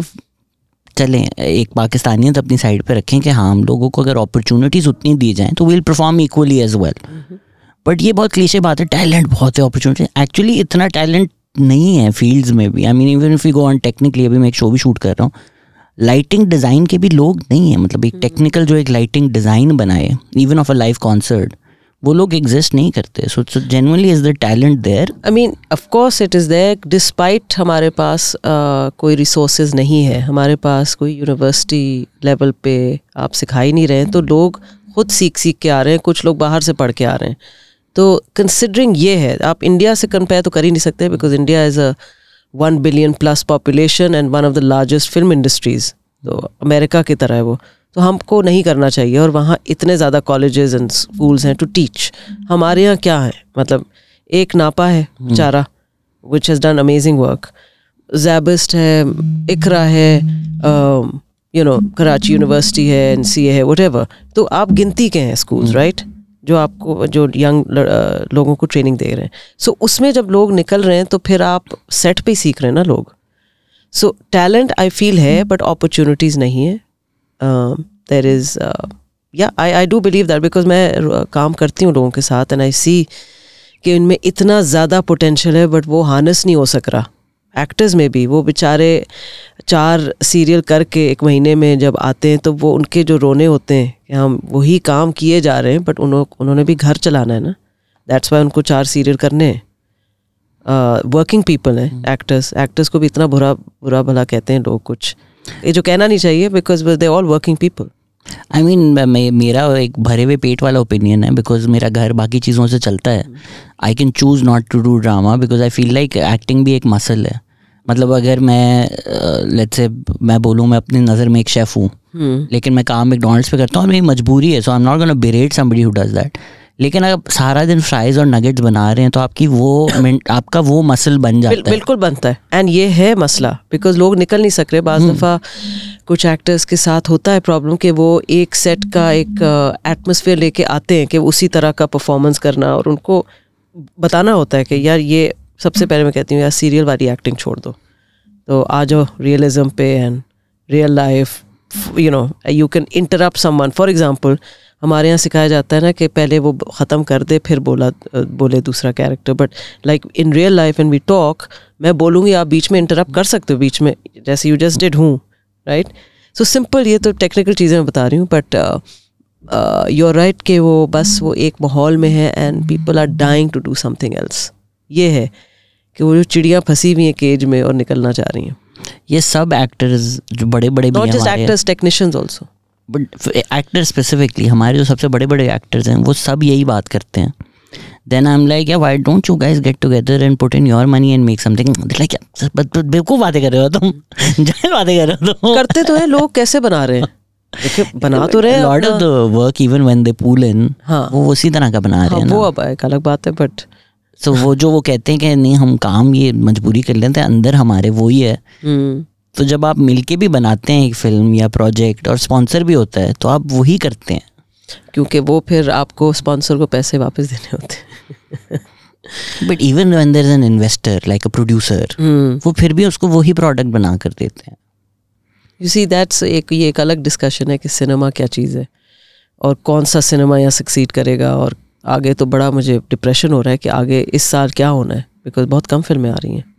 चलें एक पाकिस्तानियत अपनी साइड पर रखें कि हाँ हम लोगों को अगर अपॉर्चुनिटीज़ उतनी दी जाएँ तो will perform equally as well but ये बहुत क्लीशे बात है टैलेंट बहुत है अपॉर्चुनिटी एक्चुअली इतना टैलेंट नहीं है फील्ड्स में भी I mean even if you go on technically अभी मैं एक शो भी शूट कर रहा हूँ लाइटिंग डिज़ाइन के भी लोग नहीं है मतलब एक टेक्निकल हम्म। जो एक लाइटिंग डिज़ाइन बनाए even of a live concert वो लोग एग्जिस्ट नहीं करते so so generally is the talent there I mean of course it is there despite हमारे पास uh, कोई रिसोर्स नहीं है हमारे पास कोई यूनिवर्सिटी लेवल पे आप सिखा ही नहीं रहे हैं तो लोग खुद सीख सीख के आ रहे हैं कुछ लोग बाहर से पढ़ के आ रहे हैं तो कंसिडरिंग ये है आप इंडिया से कंपेयर तो कर ही नहीं सकते because India is a one billion plus population and one of the largest film industries तो अमेरिका की तरह है वो तो हमको नहीं करना चाहिए और वहाँ इतने ज़्यादा कॉलेजेस एंड स्कूल्स हैं टू टीच हमारे यहाँ क्या है मतलब एक नापा है हम्म। चारा which has done amazing work जैबिस्ट है इकरा है यू नो कराची यूनिवर्सिटी है एन सी ए है वट एवर तो आप गिनती के हैं स्कूल्स हम्म। Right right? जो आपको जो यंग लोगों को ट्रेनिंग दे रहे हैं सो so, उसमें जब लोग निकल रहे हैं तो फिर आप सेट पे ही सीख रहे हैं ना लोग सो टैलेंट आई फील है बट अपॉर्चुनिटीज़ नहीं है there is yeah I I do believe that because मैं uh, काम करती हूँ लोगों के साथ एंड आई सी कि इनमें इतना ज़्यादा पोटेंशल है बट वो हानस नहीं हो सक रहा एक्टर्स में भी वो बेचारे चार सीरियल करके एक महीने में जब आते हैं तो वो उनके जो रोने होते हैं कि हम वही काम किए जा रहे हैं बट उन उन्होंने भी घर चलाना है ना दैट्स वाई उनको चार सीरियल करने हैं वर्किंग uh, पीपल हैं एक्टर्स hmm. एक्टर्स को भी इतना बुरा बुरा भला कहते हैं लोग कुछ ये जो कहना नहीं चाहिए because they all working people I mean मेरा एक भरे हुए पेट वाला ओपिनियन है बिकॉज मेरा घर बाकी चीज़ों से चलता है I can choose not to do drama because I feel like acting भी एक मसल है मतलब अगर मैं लेट्स uh, से मैं बोलूँ मैं अपनी नज़र में एक शेफ़ हूँ हम्म। लेकिन मैं काम मैकडोनल्ड्स पे करता हूँ और मेरी मजबूरी है so I am not gonna berate somebody who does that लेकिन अगर सारा दिन फ्राइज और नगेट्स बना रहे हैं तो आपकी वो आपका वो मसल बन जाता है बिल्कुल बनता है एंड ये है मसला बिकॉज लोग निकल नहीं सक रहे हम्म। बाज़ दफ़ा कुछ एक्टर्स के साथ होता है प्रॉब्लम कि वो एक सेट का एक एटमोसफियर uh, लेके आते हैं कि उसी तरह का परफॉर्मेंस करना और उनको बताना होता है कि यार ये सबसे पहले मैं कहती हूँ यार सीरियल वाली एक्टिंग छोड़ दो तो आ जाओ रियलिज्म पे and real life you know you can interrupt someone for example हमारे यहाँ सिखाया जाता है ना कि पहले वो ख़त्म कर दे फिर बोला बोले दूसरा character but like in real life and we talk मैं बोलूँगी आप बीच में इंटरप्ट कर सकते हो बीच में जैसे यू जस्ट डिड हूँ राइट सो सिंपल ये तो टेक्निकल चीज़ें मैं बता रही हूँ बट यू आर राइट के वो बस वो एक माहौल में है and people are dying to do something else ये है कि वो जो चिड़िया फंसी हुई हैं केज में और निकलना चाह रही हैं ये सब एक्टर्स जो बड़े बड़े भी हैं actors technicians also but actor specifically हमारे जो सबसे बड़े बड़े एक्टर्स हैं वो सब यही बात करते हैं then I am like yeah why don't you guys get together and put in your money and make something like बेवकूफ बातें कर रहे हो तुम जाए बातें कर रहे हो तुम करते तो है लोग कैसे बना रहे हैं बना तो रहे lord of the work even when they pool in वो उसी तरह का बना रहे हैं हाँ, वो अब एक अलग बात है बट सो वो जो वो कहते हैं कि नहीं हम काम ये मजबूरी कर लेते हैं अंदर हमारे वो ही है हम्म। तो जब आप मिलके भी बनाते हैं एक फिल्म या प्रोजेक्ट और स्पॉन्सर भी होता है तो आप वही करते हैं क्योंकि वो फिर आपको स्पॉन्सर को पैसे वापस देने होते हैं but even one there is an investor like a producer वो फिर भी उसको वही प्रोडक्ट बना कर देते हैं यू सी दैट्स एक ये एक अलग डिस्कशन है कि सिनेमा क्या चीज़ है और कौन सा सिनेमा यहाँ सक्सीड करेगा और आगे तो बड़ा मुझे डिप्रेशन हो रहा है कि आगे इस साल क्या होना है बिकॉज बहुत कम फिल्में आ रही हैं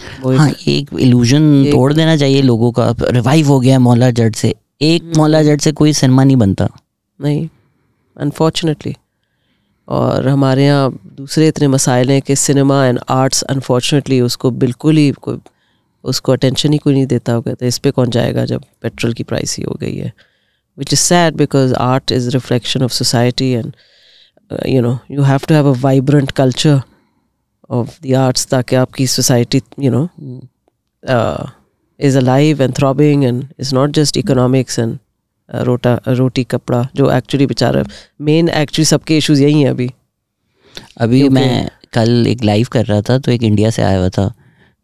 हाँ एक इल्यूजन तोड़ देना चाहिए लोगों का रिवाइव हो गया मौला जट से एक हम्म। मौला जट से कोई सिनेमा नहीं बनता नहीं अनफॉर्चुनेटली और हमारे यहाँ दूसरे इतने मसाइल हैं कि सिनेमा एंड आर्ट्स अनफॉर्चुनेटली उसको बिल्कुल ही कोई उसको अटेंशन ही कोई नहीं देता होगा तो इस पर कौन जाएगा जब पेट्रोल की प्राइस ही हो गई है which is sad because art is reflection of society and you know you have to have a vibrant culture of the arts ताकि आपकी सोसाइटी you know is a live and throbbing and is not just economics and रोटा रोटी कपड़ा जो एक्चुअली बेचारा मेन एक्चुअली सबके इश्यूज यही हैं अभी अभी मैं कल एक लाइव कर रहा था तो एक इंडिया से आया हुआ था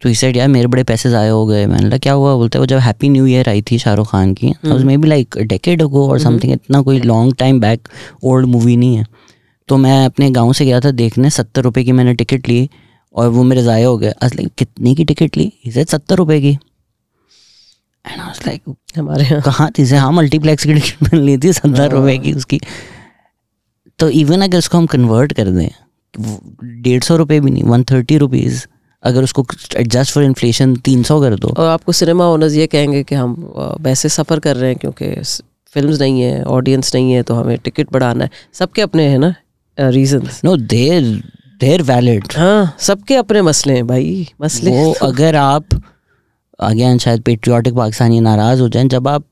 तो इस साइड यार मेरे बड़े पैसे आए हो गए मैंने लगा क्या हुआ बोलते हैं वो जब हैप्पी न्यू ईयर आई थी शाहरुख खान की maybe like decade go और समथिंग इतना कोई long time back old movie नहीं है तो मैं अपने गाँव से गया था देखने सत्तर रुपये की मैंने टिकट ली और वो मेरे ज़ाया हो गया असल कितने की टिकट ली इसे सत्तर रुपये की एंड लाइक हमारे कहाँ थी हाँ मल्टीप्लेक्स की टिकट मिल ली थी सत्तर रुपये हाँ। की उसकी तो इवन अगर उसको हम कन्वर्ट कर दें डेढ़ सौ रुपये भी नहीं वन थर्टी रुपीज़ अगर उसको एडजस्ट फॉर इन्फ्लेशन तीन सौ कर दो और आपको सिनेमा ओनर्स ये कहेंगे कि हम वैसे सफ़र कर रहे हैं क्योंकि फिल्म नहीं है ऑडियंस नहीं है तो हमें टिकट बढ़ाना है सबके अपने हैं ना reasons no there there valid हाँ सबके अपने मसले हैं भाई मसले वो अगर आप अगेन शायद पेट्रियाटिक पाकिस्तानी नाराज हो जाए जब आप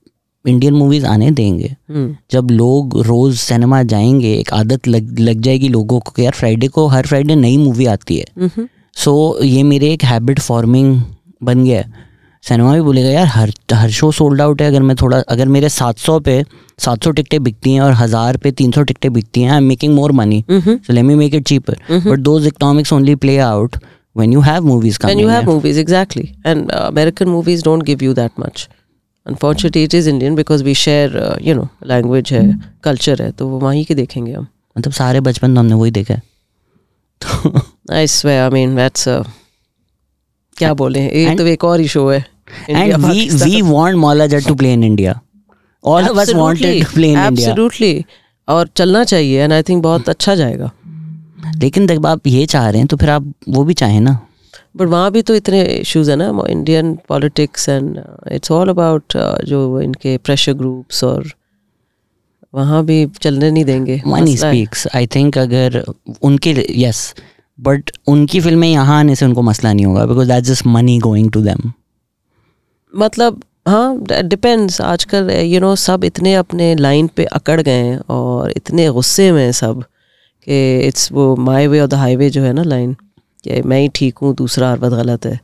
इंडियन मूवीज आने देंगे हम्म। जब लोग रोज सिनेमा जाएंगे एक आदत लग लग जाएगी लोगों को यार फ्राइडे को हर फ्राइडे नई मूवी आती है सो so, ये मेरे एक हैबिट फॉर्मिंग बन गया है सिनेमा भी बोलेगा यार हर हर शो सोल्ड आउट है अगर मैं थोड़ा अगर मेरे सात सौ पे सात सौ टिकटें बिकती हैं और हज़ार पे तीन सौ टिकटें बिकती हैं I am making more money so let me make it cheaper but those economics only play out when you have movies coming. When you have yeah. movies, exactly. And uh, American movies don't give you that much. Unfortunately, it is Indian because we share, uh, you know, language है, mm. culture है, तो वो वहीं के देखेंगे हम. मतलब सारे बचपन में हमने वही देखा है. I swear, I mean that's a, क्या बोले एक तो एक और ही शो है. And we we want Maulajar to play in India. All of us wanted play India absolutely और चलना चाहिए एंड आई थिंक बहुत hmm. अच्छा जाएगा लेकिन जब आप ये चाह रहे हैं तो फिर आप वो भी चाहें ना बट वहाँ भी तो इतने इश्यूज है ना Indian politics and it's all about जो इनके प्रेशर ग्रुप्स और वहाँ भी चलने नहीं देंगे मनी स्पीक्स आई थिंक अगर उनके यस बट उनकी फिल्में यहाँ आने से उनको मसला नहीं होगा because that just money going to them मतलब हाँ डिपेंड्स आजकल यू uh, नो सब इतने अपने लाइन पे अकड़ गए हैं और इतने गुस्से में हैं सब कि इट्स वो माई वे और द हाईवे जो है ना लाइन कि मैं ही ठीक हूँ दूसरा हर बात गलत है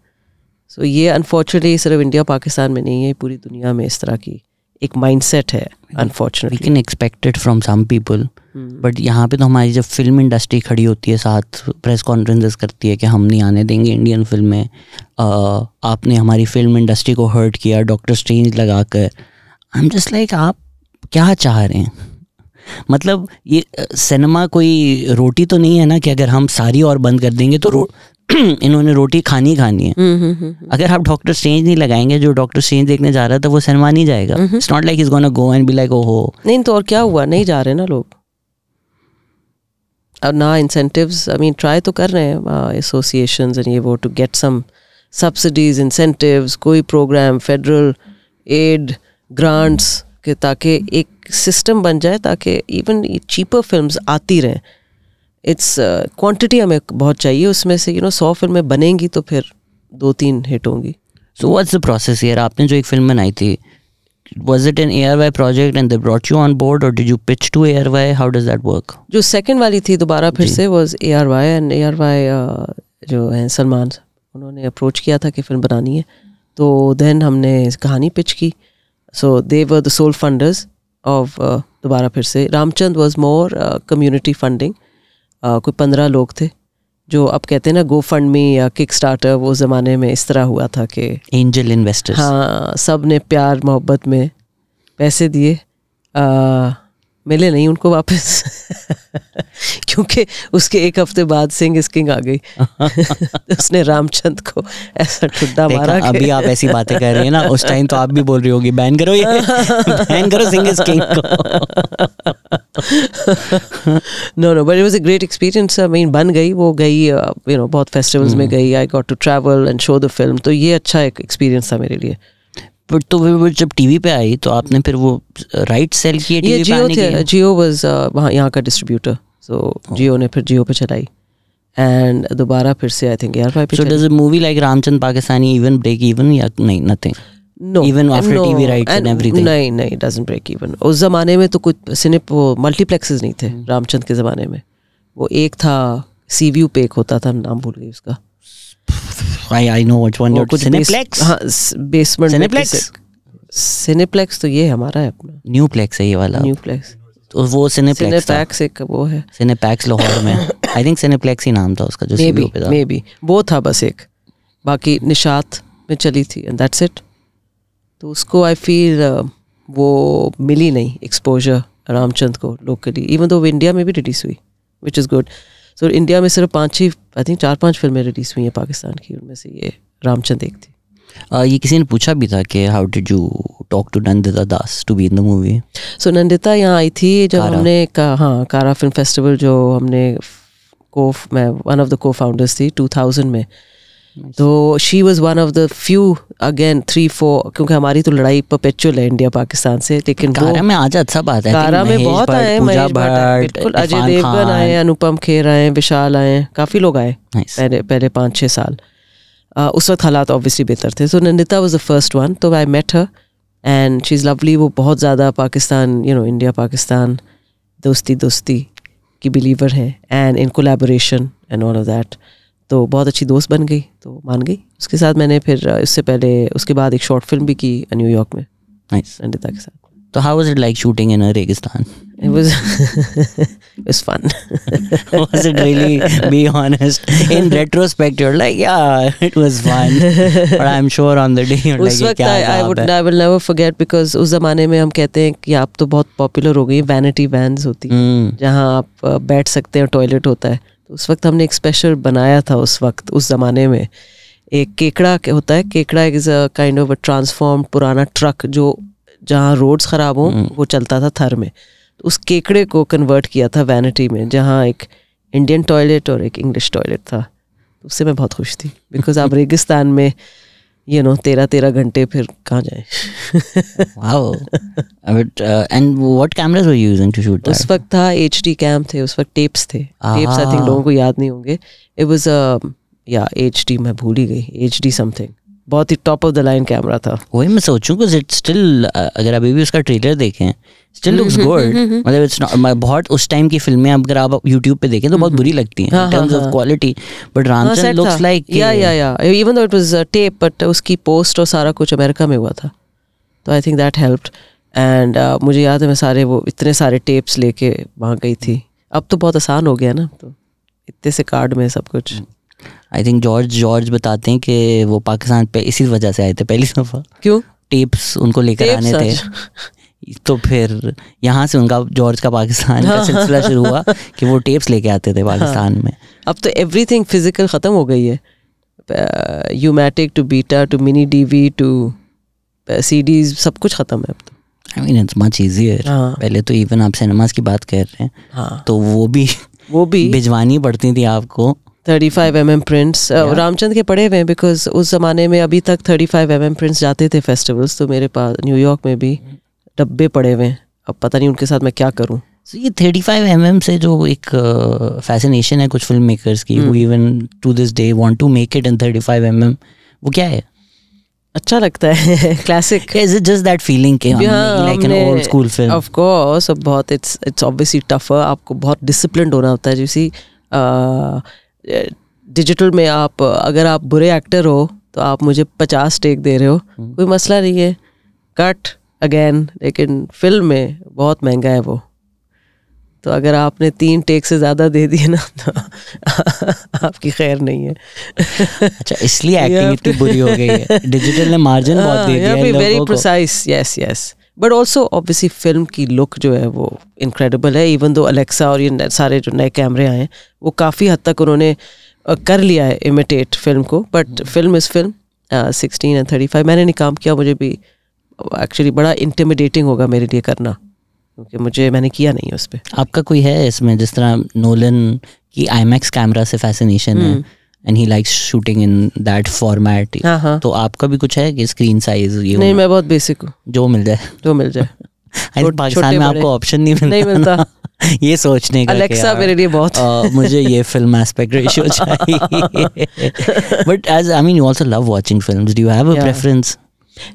सो so, ये अनफॉर्चुनेटली सिर्फ इंडिया पाकिस्तान में नहीं है पूरी दुनिया में इस तरह की एक माइंडसेट है unfortunately we expected from some people but यहाँ पे तो हमारी जब फिल्म इंडस्ट्री खड़ी होती है साथ प्रेस कॉन्फ्रेंसेस करती है कि हम नहीं आने देंगे इंडियन फिल्म में आपने हमारी फिल्म इंडस्ट्री को हर्ट किया डॉक्टर स्ट्रेंज लगा कर आई एम जस्ट लाइक आप क्या चाह रहे हैं मतलब ये सिनेमा कोई रोटी तो नहीं है ना कि अगर हम सारी और बंद कर देंगे तो इन्होंने रोटी खानी खानी है हम्म, हम्म, हम्म, अगर आप डॉक्टर चेंज नहीं लगाएंगे जो डॉक्टर चेंज देखने जा रहा था तो वो सिनेमा नहीं जाएगा it's not like is gonna go and be like हो नहीं तो और क्या हुआ नहीं जा रहे ना लोग और ना इंसेंटिव्स आई मीन ट्राई तो कर रहे हैं एसोसिएशन ये वो to get some subsidies incentives कोई प्रोग्राम फेडरल एड ग्रांट्स के ताकि एक सिस्टम बन जाए ताकि इवन चीपर फिल्म आती रहें इट्स क्वांटिटी uh, हमें बहुत चाहिए उसमें से यू नो सौ फिल्में बनेंगी तो फिर दो तीन हिट होंगी सो व्हाट्स द प्रोसेस यार आपने जो एक फिल्म बनाई थी was it an ARY project and they brought you on board or did you pitch to ARY? How does that work? जो सेकंड वाली थी दोबारा फिर से was ARY and ARY uh, जो हैं सलमान उन्होंने अप्रोच किया था कि फिल्म बनानी है तो देन हमने कहानी पिच की so they were the sole funders of दोबारा फिर से Ramchand was more community funding कोई पंद्रह लोग थे जो अब कहते हैं ना गो फंड मी या किक स्टार्टर वो ज़माने में इस तरह हुआ था कि एंजल इन्वेस्टर्स हाँ सब ने प्यार मोहब्बत में पैसे दिए मिले नहीं उनको वापस क्योंकि उसके एक हफ्ते बाद सिंह इस किंग आ गई उसने रामचंद को ऐसा ठुड्डा मारा अभी आप ऐसी बातें कर रही है ना उस टाइम तो आप भी बोल रही होगी बैन करो ये बैन करो सिंह इस किंग को no no but it was a great experience I mean बन गई वो गई यू uh, नो बहुत फेस्टिवल्स में हम्म। गई I got to travel and show the film तो ये अच्छा एक एक्सपीरियंस था मेरे लिए बट तो वो जब टीवी पे आई तो आपने फिर वो राइट सेल किए टीवी जियो थे जियो वाज uh, वहाँ यहाँ का डिस्ट्रीब्यूटर सो जियो ने फिर जियो पे चलाई एंड दोबारा फिर से आई थिंक यार five so does a movie like Ramchand Pakistani even break even या नहीं nothing No, even after no, TV rights and, and everything. नहीं नहीं doesn't break even. उस जमाने में तो कुछ सिने वो मल्टीप्लेक्सेस नहीं थे hmm. रामचंद के ज़माने में वो एक था सी व्यू पे एक होता था नाम भूल गई उसका I I know which one you're Cineplex basement Cineplex Cineplex तो ये हमारा है अपना न्यू प्लेक्स है ये वाला न्यू प्लेक्स तो वो सिनेप्लेक्स सिनेपैक्स एक वो है सिनेपैक्स लाहौर में आई थिंक सिनेप्लेक्स ही नाम था उसका जो मे पे था मे बी वो था बस एक बाकी निशात में चली थी एंड दैट्स इट तो उसको आई फील uh, वो मिली नहीं एक्सपोजर रामचंद को लोकली इवन दो इंडिया में भी रिलीज हुई विच इज़ गुड तो इंडिया में सिर्फ पाँच ही आई थिंक चार पाँच फिल्में रिलीज़ हुई हैं पाकिस्तान की उनमें से ये रामचंद एक थी Uh, ये किसी ने पूछा भी था कि how did you talk to Nandita Das to be in the movie so Nandita यहाँ आई थी जब कारा. हमने का, हाँ कारा फिल्म फेस्टिवल जो हमने को मैं one of the cofounders थी थाउजेंड में तो she was one of the few again three four क्योंकि हमारी तो लड़ाई परपेचुअल है इंडिया पाकिस्तान से लेकिन कारा में आज सब अच्छा बात है कारा में बहुत आए बिल्कुल अजय देवगन आए अनुपम खेर आए विशाल आए काफ़ी लोग आए पहले पहले पाँच छः साल उस वक्त हालात ऑब्वियसली बेहतर थे so Nandita was the first one तो I met her and she is lovely वो बहुत ज़्यादा Pakistan you know India Pakistan दोस्ती दोस्ती की बिलीवर है and in collaboration and all of that तो बहुत अच्छी दोस्त बन गई तो मान गई उसके साथ मैंने फिर इससे पहले उसके बाद एक शॉर्ट फिल्म भी की न्यूयॉर्क में संडिता के साथ तो how was it like shooting in रेगिस्तान it was was fun was it really be honest in retrospect you are like yeah it was fun but I am sure on the day you are like क्या आई would है? I will never forget because उस जमाने में हम कहते हैं कि आप तो बहुत पॉपुलर हो गई वैनिटी वैन्स होती हैं mm. जहां आप बैठ सकते हैं टॉयलेट होता है उस वक्त हमने एक स्पेशल बनाया था उस वक्त उस ज़माने में एक केकड़ा के होता है केकड़ा is a kind of a transform पुराना ट्रक जो जहाँ रोड्स ख़राब हों हम्म। वो चलता था थर में तो उस केकड़े को कन्वर्ट किया था वैनिटी में जहाँ एक इंडियन टॉयलेट और एक इंग्लिश टॉयलेट था उससे मैं बहुत खुश थी बिकॉज आप रेगिस्तान में यू नो तेरह तेरह घंटे फिर कहाँ जाए and what cameras were using to shoot उस वक्त था एच डी कैम थे उस वक्त टेप्स थे टेप्स आई थिंक लोगों को याद नहीं होंगे इट वाज या एचडी मैं भूल ही गई एचडी समथिंग बहुत ही top of the line camera था वही मैं सोचूं कि इट स्टिल अगर अभी भी उसका ट्रेलर देखें स्टिल लुक्स गुड मतलब इट्स नॉट माय बहुत उस टाइम की फिल्में अगर आप यूट्यूब पे देखें तो बहुत हम्म, बुरी हम्म। लगती हैं in terms of quality but Ramchandra looks like yeah yeah yeah even though it was tape but उसकी पोस्ट और सारा कुछ अमेरिका में हुआ था तो I think that helped and मुझे याद है मैं सारे वो इतने सारे टेप्स लेके वहां गई थी अब तो बहुत आसान हो गया ना तो इतने से कार्ड में सब कुछ hmm. I think George George बताते हैं कि वो पाकिस्तान पे इसी वजह से आए थे पहली दफ़ा क्यों टेप्स उनको लेकर आने थे अच्छा। तो फिर यहाँ से उनका जॉर्ज का पाकिस्तान का सिलसिला शुरू हुआ हाँ। कि वो टेप्स लेके आते थे हाँ। पाकिस्तान में अब तो एवरीथिंग फिजिकल ख़त्म हो गई है umatic to beta to mini DV to CDs सब कुछ ख़त्म है अब तो I mean it's much easier पहले तो इवन आप सिनेमास की बात कर रहे हैं हाँ, तो वो भी वो भी भिजवानी पड़ती थी आपको thirty five M M prints Ramchand के पढ़े हुए हैं बिकॉज उस ज़माने में अभी तक thirty five M M prints जाते थे फेस्टिवल्स तो मेरे पास न्यूयॉर्क में भी डब्बे पड़े हुए हैं अब पता नहीं उनके साथ मैं क्या करूँ सो so, ये थर्टी फाइव एम एम से जो एक फैसिनेशन uh, है कुछ फिल्म मेकर्स की वो even to this day want to make it in thirty five M M वो क्या है अच्छा लगता है classic is it just that feeling के like an old school film of course बहुत इट्स इट्स ऑब्वियसली टफर आपको बहुत डिसिप्लिन होना होता है जैसी uh, डिजिटल में आप अगर आप बुरे एक्टर हो तो आप मुझे पचास टेक दे रहे हो हम्म। कोई मसला नहीं है कट अगेन लेकिन फिल्म में बहुत महंगा है वो तो अगर आपने तीन टेक से ज़्यादा दे दिए ना तो आपकी खैर नहीं है अच्छा इसलिए एक्टिंग इतनी बुरी हो गई है डिजिटल ने मार्जिन बहुत हाँ, दे दिया है very precise yes yes but also obviously film की लुक जो है वो इनक्रेडिबल है इवन दो अलेक्सा और ये सारे जो नए कैमरे आए हैं वो काफ़ी हद तक उन्होंने कर लिया है इमिटेट फिल्म को but film is film sixteen and thirty five मैंने नहीं काम किया मुझे भी एक्चुअली बड़ा इंटिमिडेटिंग होगा मेरे लिए करना क्योंकि मुझे मैंने किया नहीं उस पर आपका कोई है इसमें जिस तरह नोलन की मैक्स कैमरा से फैसिनेशन है hmm. And he likes shooting in that format तो आपका भी कुछ है कि स्क्रीन साइज ये नहीं मैं बहुत बेसिक हूँ जो मिल जाए जो मिल जाए पाकिस्तान में आपको ऑप्शन नहीं मिलता नहीं मिलता ये सोचने का अलेक्सा मेरे लिए बहुत आ, मुझे ये फिल्म एस्पेक्ट रेशियो चाहिए but as I mean you also love watching films do you have a preference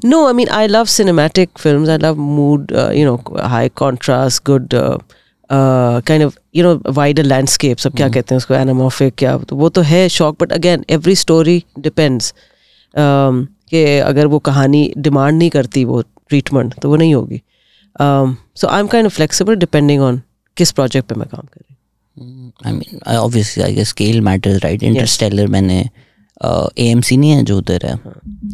no I mean I love cinematic films I love mood you know high contrast good kind of you know wider landscape सब क्या hmm. कहते हैं उसको एनामोफिक क्या तो वो तो है शौक but again every story depends कि अगर वो कहानी डिमांड नहीं करती वो ट्रीटमेंट तो वो नहीं होगी so I am kind flexible depending on किस प्रोजेक्ट पे मैं काम कर रही I mean obviously I guess scale matters right Interstellar मैंने ए एम सी नहीं है जो उधर है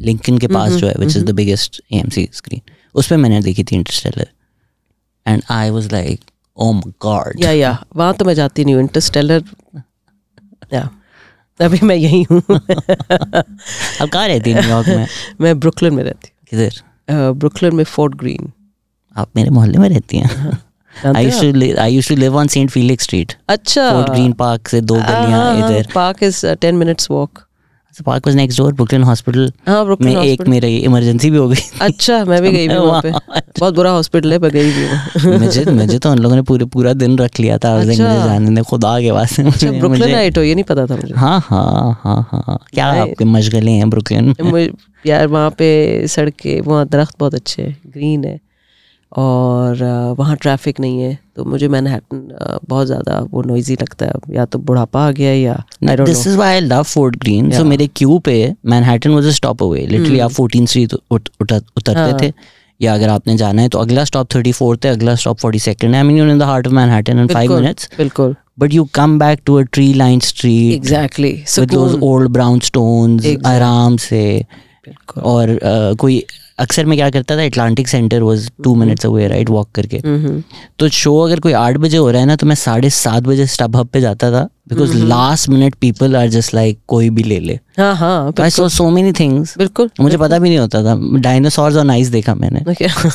लिंकन हाँ। के पास mm-hmm, जो है which is the biggest A M C screen उस पर मैंने देखी थी Interstellar and I was like oh my god yeah yeah वहां तो मैं जाती नहीं हूँ इंटरस्टेलर या अभी मैं यही हूँ अब कहाँ रहती है न्यूयॉर्क में मैं ब्रुकलिन में रहती हूँ किधर ब्रुकलिन में फोर्ट ग्रीन आप मेरे मोहल्ले में रहती हैं I used to live on Saint Felix Street अच्छा फोर्ट ग्रीन पार्क से दो हाँ, गलियां हाँ, हाँ। इधर park is 10 minutes walk park was next door Brooklyn Hospital हां ब्रुकलिन में एक में रही इमरजेंसी भी हो गई अच्छा मैं भी गई वहां पे बहुत बुरा हॉस्पिटल है पर गई भी मुझे मुझे तो उन लोगों ने पूरे पूरा दिन रख लिया था अच्छा। मुझे जाने ने खुदा के वास्ते अच्छा, मुझे ब्रुकलिन नाइट हो ये नहीं पता था मुझे हां हां हां हाँ क्या आपके मशगले हैं ब्रुकलिन यार वहां पे सड़कें वहां درخت बहुत अच्छे हैं ग्रीन है और वहाँ ट्रैफिक नहीं है तो मुझे मैनहट्टन बहुत ज़्यादा वो नोइजी लगता है या तो बुढ़ापा आ गया yeah this is why I love Fort Greene so मेरे क्यू पे Manhattan was a stop away literally आप फोर्टीन तो स्ट्रीट उतरते हाँ. थे या अगर आपने जाना है तो अगला स्टॉप थर्टी फोर्थ है अगला stop forty second I mean you're in the heart of Manhattan in five minutes बिल्कुल but you come back to a tree lined street exactly Sukoon. with those old brown exactly. आराम से और uh, कोई अक्सर मैं क्या करता था Atlantic Center was two minutes away right walk करके mm-hmm. तो शो अगर कोई आठ बजे हो रहा है ना तो मैं साढ़े सात बजे स्टब हब पे जाता था because last minute people are just like कोई भी ले ले थिंग्स हाँ, हाँ, बिल्कुल मुझे पता भी नहीं होता था डायनासोर्स और नाइस देखा मैंने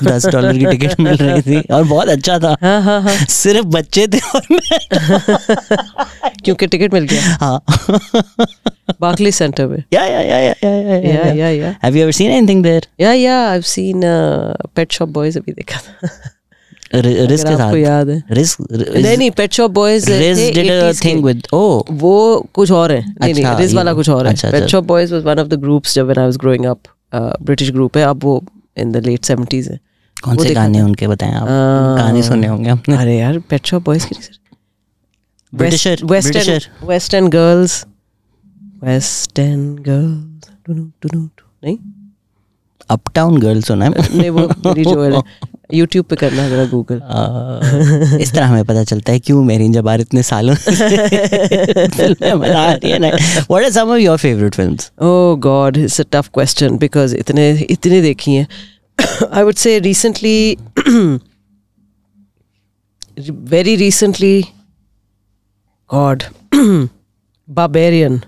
दस डॉलर की टिकट मिल रही थी और बहुत अच्छा था हाँ, सिर्फ बच्चे थे क्योंकि टिकट मिल गया हाँ बार्कली सेंटर में या yeah yeah yeah yeah yeah yeah have you ever seen anything there yeah yeah I have seen Pet Shop Boys अभी देखा था रिस्क के साथ याद है रिस्क नहीं नहीं Pet Shop Boys risk did a thing with oh वो कुछ और है नहीं नहीं रिस्क वाला कुछ और है Pet Shop Boys was one of the groups जब when I was growing up British group है अब वो इन द लेट 70s है कौन से गाने उनके बताएं आप हाँ। गाने सुने होंगे आपने अरे यार पेट शॉप बॉयज की Britisher western western girls western girls नहीं अपटाउन गर्ल सुना है नहीं वो मेरी जो है यूट्यूब पे करना है जरा गूगल इस तरह हमें पता चलता है क्यों मेरी जबार इतने सालों what are some of your favourite films oh god it's a tough question because इतने इतने देखी हैं I would say recently very recently god Barbarian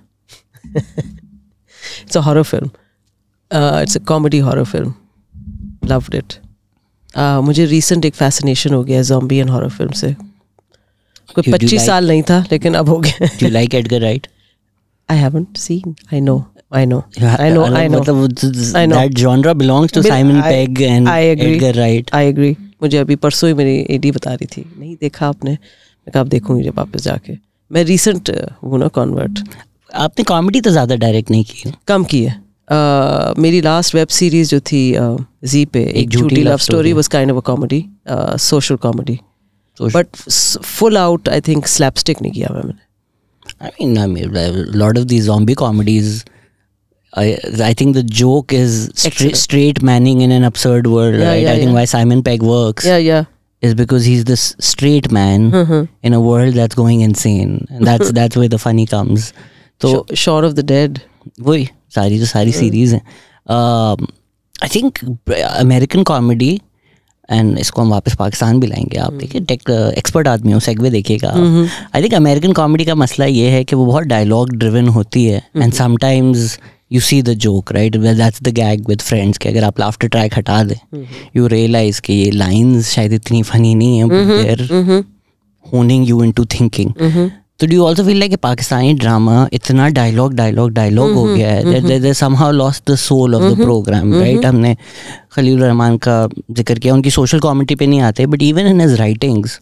it's a horror film it's a comedy horror film loved it uh, मुझे रिसेंट एक फैसिनेशन हो गया जॉम्बी एंड हॉरर फिल्म से कोई पच्चीस like, साल नहीं था लेकिन अब हो गया right I I know I know. Yeah, I know. I know. मतलब I know. That genre belongs to Bil- Simon I, Pegg and I agree. Edgar Wright. I agree. मुझे अभी परसों ही मेरी एडी बता रही थी नहीं देखा आपने मैं कहा देखूंगी जब वापस जाके मैं रिसेंट हूँ ना कॉन्वर्ट आपने कॉमेडी तो ज़्यादा डायरेक्ट नहीं की कम की है मेरी लास्ट वेब सीरीज जो थी जी पे Ek Jhoothi love story was kind of a comedy social comedy but full out I think slapstick नहीं किया मैं मैंने I mean lord of the zombie comedies I think the joke is straight manning in an absurd world I think why Simon Pegg works yeah yeah is because he is the straight man in a world that's going insane that's that's where the funny comes तो शॉर ऑफ द डेड वही सारी जो तो सारी सीरीज़ hmm. हैं I think American comedy and इसको हम वापस पाकिस्तान भी लाएंगे आप hmm. देखिए टेक एक्सपर्ट uh, आदमी हो सेगवे देखिएगा आई थिंक अमेरिकन कॉमेडी का मसला ये है कि वो बहुत डायलॉग ड्रिवन होती है and sometimes you see the joke right that's the gag with Friends के अगर आप लाफ्टर ट्रैक हटा दें यू hmm. रियलाइज कि ये लाइन्स शायद इतनी फनी नहीं है honing you in to thinking तो do also feel like Pakistani drama इतना डायलॉग डायलॉग डायलॉग हो mm-hmm, गया है somehow lost the soul of the programme right हमने खलील रहमान का जिक्र किया उनकी सोशल कॉमेडी पे नहीं आते but even in his writings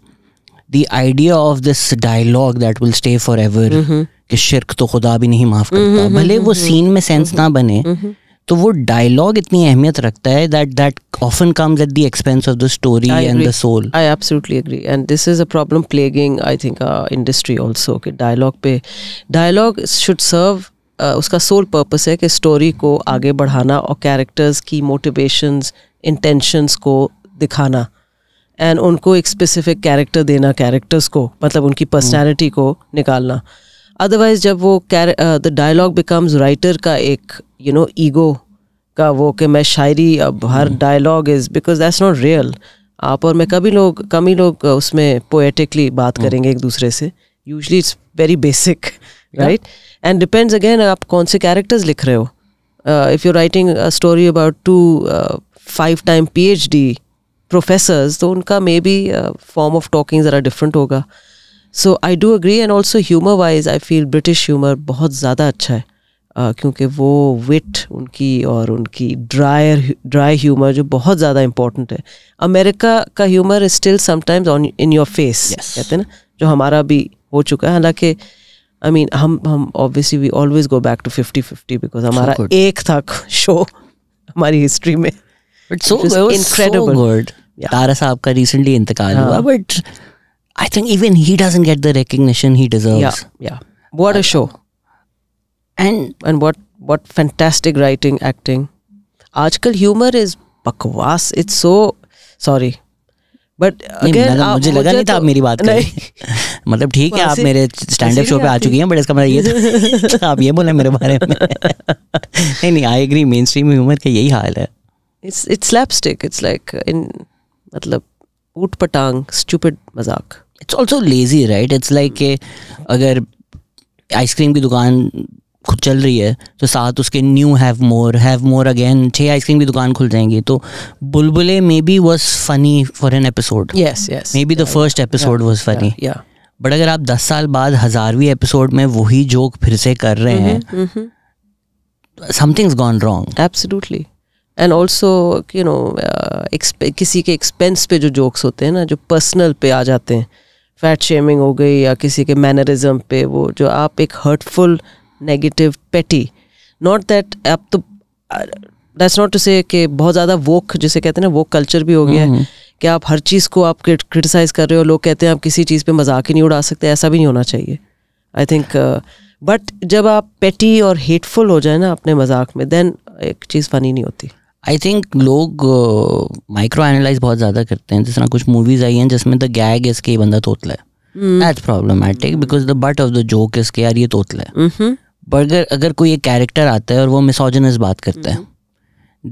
the idea of this dialogue that will stay forever कि शिरक तो खुदा भी नहीं माफ करता mm-hmm, भले वो सीन mm-hmm, में सेंस ना बने तो वो डायलॉग इतनी अहमियत रखता है that that often comes at the expense of the story and the soul I absolutely agree and this is a problem plaguing I think industry also कि डायलॉग पे डायलॉग शुड सर्व उसका सोल पर्पस है कि स्टोरी को आगे बढ़ाना और कैरेक्टर्स की मोटिवेशंस इंटेंशंस को दिखाना एंड उनको एक स्पेसिफिक कैरेक्टर देना कैरेक्टर्स को मतलब उनकी पर्सनैलिटी को निकालना अदरवाइज जब वो द डायलॉग बिकम्स राइटर का एक यू नो ईगो का वो कि मैं शायरी अब हर dialogue is because that's not real आप और मैं कभी लोग कम ही लोग uh, उसमें पोएटिकली बात hmm. करेंगे एक दूसरे से usually it's very basic right and depends again आप कौन से कैरेक्टर्स लिख रहे हो if you writing story about two five time P H D professors तो उनका maybe form of talking ज़रा डिफरेंट होगा so I do agree and also humour wise I feel British humour बहुत ज़्यादा अच्छा है Uh, क्योंकि वो विट उनकी और उनकी ड्रायर ड्राई ह्यूमर जो बहुत ज़्यादा इंपॉर्टेंट है अमेरिका का humour is still sometimes on in your face कहते हैं ना जो हमारा भी हो चुका है हालांकि आई मीन हम हम obviously we always go back to fifty fifty because हमारा so एक था शो हमारी हिस्ट्री में इनक्रेडिबल तारा साहब का रिसेंटली इंतकाल हुआ बट हाँ। I think even he doesn't get the recognition he deserves. Yeah, yeah. What a show! And and what what fantastic writing, acting. आजकल humor is बकवास. It's so sorry. But again मुझे लगा नहीं था आप मेरी बात करें मतलब ठीक है आप मेरे स्टैंड अप शो पे आ चुकी हैं बट इसका मतलब ये आप ये बोले मेरे बारे में नहीं नहीं I agree mainstream humour का यही हाल है it's it's slapstick it's like in मतलब ऊट पटांग स्टूपिड मजाक it's also lazy right it's like के अगर आइसक्रीम की दुकान खुद चल रही है तो साथ उसके new have more have more again छः आइसक्रीम की दुकान खुल जाएंगी तो Bulbulay maybe was funny for an episode maybe the first episode was funny but अगर आप दस साल बाद हज़ारवीं एपिसोड में वही जोक फिर से कर रहे mm-hmm, हैं something's gone wrong absolutely and also you know किसी के एक्सपेंस पे जो जोक्स होते हैं ना जो पर्सनल पे आ जाते हैं फैट शेमिंग हो गई या किसी के मैनरिज्म पे वो जो आप एक hurtful negative petty not that आप तो दैट्स नॉट टू से कि बहुत ज़्यादा वोक जिसे कहते हैं ना वोक कल्चर भी हो गया है हम्म। कि आप हर चीज़ को आप क्रिटिसाइज़ कर रहे हो लोग कहते हैं आप किसी चीज़ पे मजाक ही नहीं उड़ा सकते ऐसा भी नहीं होना चाहिए आई थिंक बट जब आप पेटी और हेटफुल हो जाए ना अपने मजाक में देन एक चीज़ फ़नी नहीं होती आई थिंक लोग माइक्रो एनालाइज बहुत ज़्यादा करते हैं जिस तरह कुछ मूवीज आई हैं जिसमें द गैग इसके बंदा तोतला है that's problematic because the butt of the joke इसके यार ये तोतला है बर्गर हम्म, हम्म। अगर कोई एक कैरेक्टर आता है और वो मिसोजनस बात करता है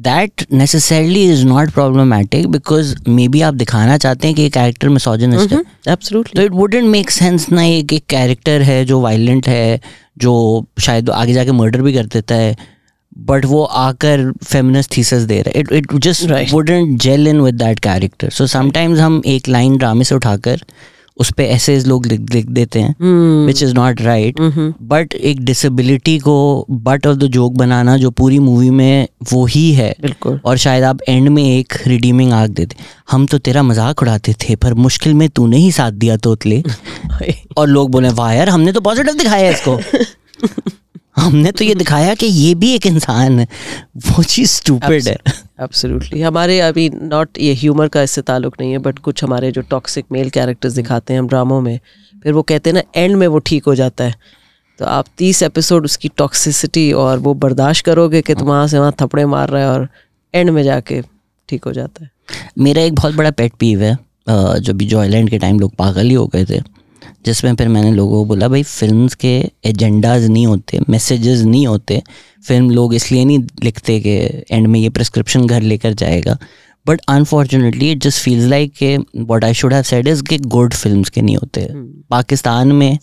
that necessarily is not problematic because maybe आप दिखाना चाहते हैं कि ये कैरेक्टर मिसोजनिस्ट है absolutely it wouldn't make sense ना एक एक कैरेक्टर है जो वायलेंट है जो शायद आगे जाके मर्डर भी कर देता है बट वो आकर फेमिनस थीसिस दे रहे it it just wouldn't gel in with that character so sometimes हम एक लाइन ड्रामे से उठाकर उस पर ऐसे लोग लिख लिख देते हैं which is not right but एक डिसेबिलिटी को बट ऑफ द जोक बनाना जो पूरी मूवी में वो ही है बिल्कुल और शायद आप एंड में एक रिडीमिंग आग देते हम तो तेरा मजाक उड़ाते थे पर मुश्किल में तूने ही साथ दिया तोतले और लोग बोले वायर हमने तो पॉजिटिव दिखाया इसको हमने तो ये दिखाया कि ये भी एक इंसान है वो चीज़ स्टूपिड है एब्सोल्युटली हमारे अभी नॉट ये ह्यूमर का इससे ताल्लुक नहीं है बट कुछ हमारे जो टॉक्सिक मेल कैरेक्टर्स दिखाते हैं हम ड्रामों में फिर वो कहते हैं ना एंड में वो ठीक हो जाता है तो आप तीस एपिसोड उसकी टॉक्सिसिटी और वो बर्दाश्त करोगे कि तुम वहाँ से वहाँ थपड़े मार रहे हैं और एंड में जाके ठीक हो जाता है मेरा एक बहुत बड़ा पेट पीव है जो भी जॉयलैंड के टाइम लोग पागल ही हो गए थे जिसमें फिर मैंने लोगों को बोला भाई फिल्म के एजेंडाज नहीं होते मैसेजेस नहीं होते फिल्म लोग इसलिए नहीं लिखते कि एंड में ये प्रिस्क्रिप्शन घर लेकर जाएगा but unfortunately it just feels like के what I should have said is good film के नहीं होते हम्म। पाकिस्तान में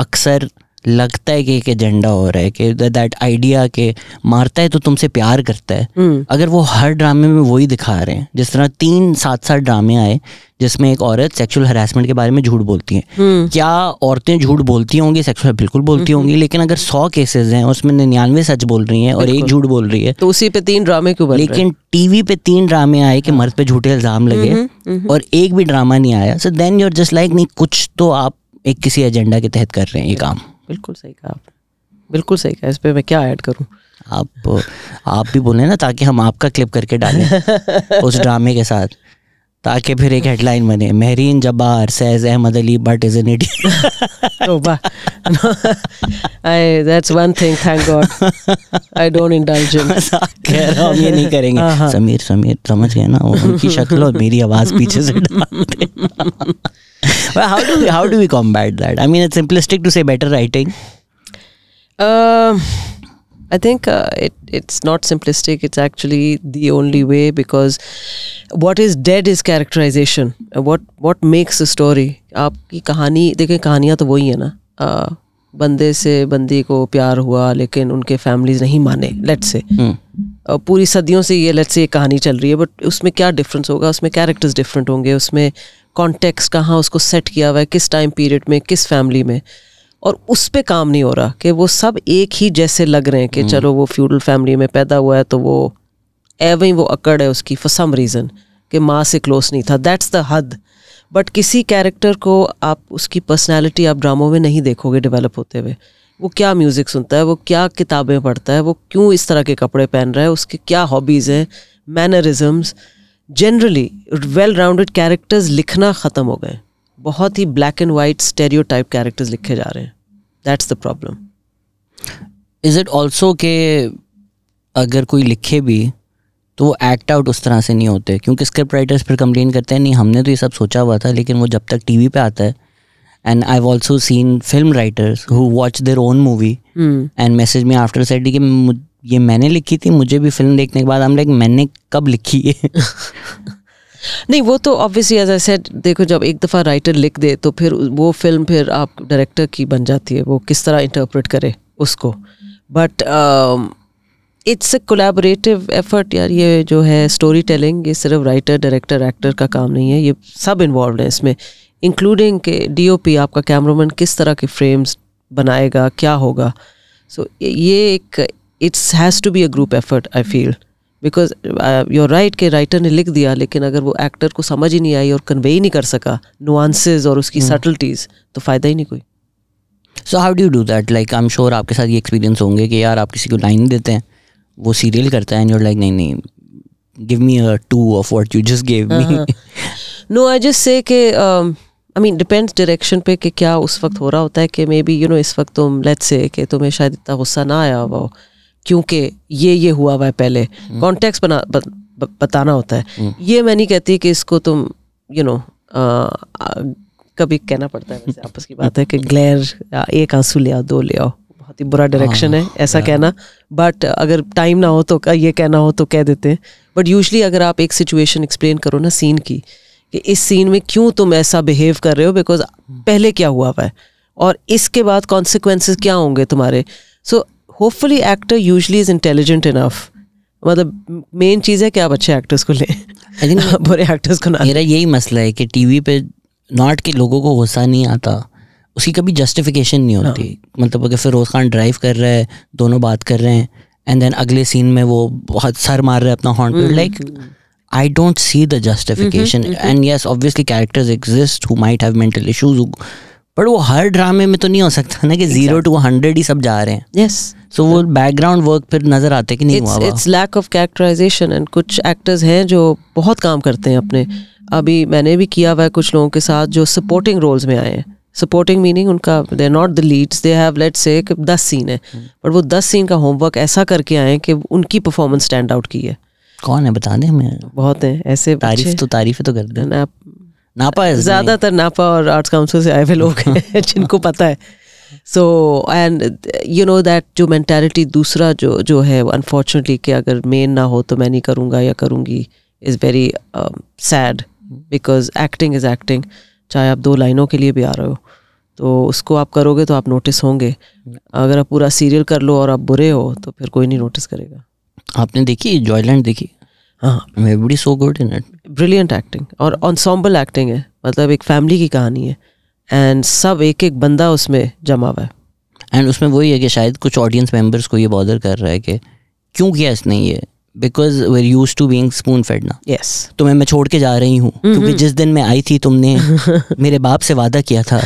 अक्सर लगता है कि एक एजेंडा हो रहा है कि दैट आइडिया के मारता है तो तुमसे प्यार करता है हम्म। अगर वो हर ड्रामे में वही दिखा रहे हैं जिस तरह तीन सात सात ड्रामे आए जिसमें एक औरत सेक्सुअल हरासमेंट के बारे में झूठ बोलती है हम्म। क्या औरतें झूठ बोलती होंगी सेक्सुअल बिल्कुल बोलती हम्म। होंगी लेकिन अगर सौ केसेस हैं उसमें निन्यानवे सच बोल रही हैं और एक झूठ बोल रही है तो उसी पे तीन ड्रामे क्यों लेकिन टीवी पे तीन ड्रामे आए कि हाँ। मर्द पे झूठे इल्जाम लगे और एक भी ड्रामा नहीं आया so then you're just like नहीं कुछ तो आप एक किसी एजेंडा के तहत कर रहे हैं ये काम बिल्कुल सही कहा आपने बिल्कुल सही कहा इस पर मैं क्या ऐड करूँ आप आप भी बोले ना ताकि हम आपका क्लिप करके डालें उस ड्रामे के साथ ताकि फिर एक हेडलाइन बने Mehreen Jabbar says Ahmed Ali but is an that's one thing thank God I don't indulge कह रहा हूँ ये नहीं करेंगे हाँ, हाँ। समीर समीर समझ गए ना उनकी शक्ल और मेरी आवाज़ पीछे से how do do we, how do we combat that? I mean, it's simplistic to say I think uh, it it's not simplistic. It's actually the only way because what is dead is characterization. What what makes a story? आपकी कहानी देखें कहानियाँ तो वही है ना बंदे से बंदी को प्यार हुआ लेकिन उनके फैमिलीज नहीं माने लेट से हम्म। पूरी सदियों से ये लेट से ये कहानी चल रही है बट उसमें क्या डिफरेंस होगा उसमें कैरेक्टर्स डिफरेंट होंगे उसमें कॉन्टेक्स्ट कहाँ उसको सेट किया हुआ है किस टाइम पीरियड में किस फैमिली में और उस पर काम नहीं हो रहा कि वो सब एक ही जैसे लग रहे हैं कि चलो वो फ्यूडल फैमिली में पैदा हुआ है तो वो एवं ही वो अकड़ है उसकी फॉर सम रीज़न कि माँ से क्लोज नहीं था दैट्स द हद बट किसी कैरेक्टर को आप उसकी पर्सनैलिटी आप ड्रामों में नहीं देखोगे डेवलप होते हुए वो क्या म्यूज़िक सुनता है वो क्या किताबें पढ़ता है वो क्यों इस तरह के कपड़े पहन रहा है उसकी क्या हॉबीज़ हैं mannerisms generally well rounded characters लिखना ख़त्म हो गए बहुत ही black and white stereotype characters लिखे जा रहे हैं that's the problem is it also के अगर कोई लिखे भी तो वो एक्ट आउट उस तरह से नहीं होते क्योंकि स्क्रिप्ट राइटर्स पर कंप्लेन करते हैं नहीं हमने तो ये सब सोचा हुआ था लेकिन वो जब तक टीवी पे आता है and I also seen film writers who watch their own movie and message में आफ्टर सेट कि ये मैंने लिखी थी मुझे भी फिल्म देखने के बाद हम लाइक मैंने कब लिखी है नहीं वो तो ऑब्वियसली एज आई सेड देखो जब एक दफ़ा राइटर लिख दे तो फिर वो फिल्म फिर आप डायरेक्टर की बन जाती है वो किस तरह इंटरप्रेट करे उसको but it's a collaborative effort यार ये जो है स्टोरी टेलिंग ये सिर्फ राइटर डायरेक्टर एक्टर का काम नहीं है ये सब इन्वॉल्व है इसमें इंक्लूडिंग के डीओपी आपका कैमरामैन किस तरह के फ्रेम्स बनाएगा क्या होगा सो so, ये एक it's has to be a group effort I feel because you're right के राइटर ने लिख दिया लेकिन अगर वो एक्टर को समझ ही नहीं आई और कन्वे ही नहीं कर सका नुआंसेज और उसकी सटल्टीज hmm. तो फ़ायदा ही नहीं कोई so how do do that like I am sure आपके साथ ये एक्सपीरियंस होंगे कि यार आप किसी को लाइन देते हैं वो सीरियल करता है एंड यूर लाइक नहीं नहीं give me a two of what you just give me no I just say के आई मीन डिपेंड्स डायरेक्शन पे कि क्या उस वक्त हो रहा होता है कि मे बी यू नो इस वक्त तुम लेट्स से कि तुम्हें शायद इतना गुस्सा ना आया हुआ हो क्योंकि ये ये हुआ हुआ है पहले कॉन्टेक्स हम्म। बना ब, ब, बताना होता है हम्म। ये मैं नहीं कहती कि इसको तुम यू you नो know, कभी कहना पड़ता है वैसे आपस की बात है कि ग्लेयर एक आंसू ले आओ दो ले आओ बहुत ही बुरा डायरेक्शन हाँ, है ऐसा कहना बट अगर टाइम ना हो तो ये कहना हो तो कह देते हैं बट यूजली अगर आप एक सिचुएशन एक्सप्लेन करो ना सीन की कि इस सीन में क्यों तुम ऐसा बिहेव कर रहे हो बिकॉज हम्म। पहले क्या हुआ हुआ है और इसके बाद कॉन्सिक्वेंसेस क्या होंगे तुम्हारे so so, hopefully actor usually is intelligent enough मतलब मेन चीज़ है कि आप अच्छे एक्टर्स को लें आई थिंक बुरे एक्टर्स को ना मेरा यही मसला है कि टीवी पे नॉट के लोगों को गुस्सा नहीं आता उसकी कभी जस्टिफिकेशन नहीं हाँ। होती हाँ। मतलब अगर फिरोज खान ड्राइव कर रहा है दोनों बात कर रहे हैं एंड देन अगले सीन में वो बहुत सर मार रहा है अपना हॉर्न पे like I don't see the justification and yes obviously characters exist who might have mental issues पर वो हर ड्रामे में तो नहीं हो सकता ना कि जीरो टू हंड्रेड ही सब जा रहे हैं यस सो वो बैकग्राउंड वर्क फिर नजर आते कि नहीं हुआ it's lack of characterisation and कुछ एक्टर्स हैं जो बहुत काम करते हैं अपने अभी मैंने भी किया हुआ है कुछ लोगों के साथ जो सपोर्टिंग रोल्स में आए हैं सपोर्टिंग मीनिंग उनका they are not the leads they have let say दस सीन है बट वो दस सीन का होमवर्क ऐसा करके आए कि उनकी परफॉर्मेंस स्टैंड आउट की है कौन है बताने दें हमें बहुत है ऐसे तारीफ तो तारीफ तो कर दें आप नापा ज़्यादातर नापा और आर्ट्स काउंसिल से आए हुए लोग हैं जिनको पता है so and you know that जो मैंटेलिटी दूसरा जो जो है अनफॉर्चुनेटली कि अगर मेन ना हो तो मैं नहीं करूँगा या करूँगी is very sad because acting is acting चाहे आप दो लाइनों के लिए भी आ रहे हो तो उसको आप करोगे तो आप नोटिस होंगे अगर आप पूरा सीरियल कर लो और आप बुरे हो तो फिर कोई नहीं नोटिस करेगा आपने देखी जॉयलैंड देखी everybody so good in it brilliant acting और ऑनसॉम्बल एक्टिंग है मतलब एक फैमिली की कहानी है एंड सब एक एक बंदा उसमें जमा हुआ है एंड उसमें वही है कि शायद कुछ ऑडियंस मेम्बर्स को ये बॉदर कर रहा है कि क्यों किया इसने ये because we're use to being spoon fed ना यस तुम्हें तो मैं छोड़ के जा रही हूँ mm-hmm. क्योंकि जिस दिन मैं आई थी तुमने मेरे बाप से वादा किया था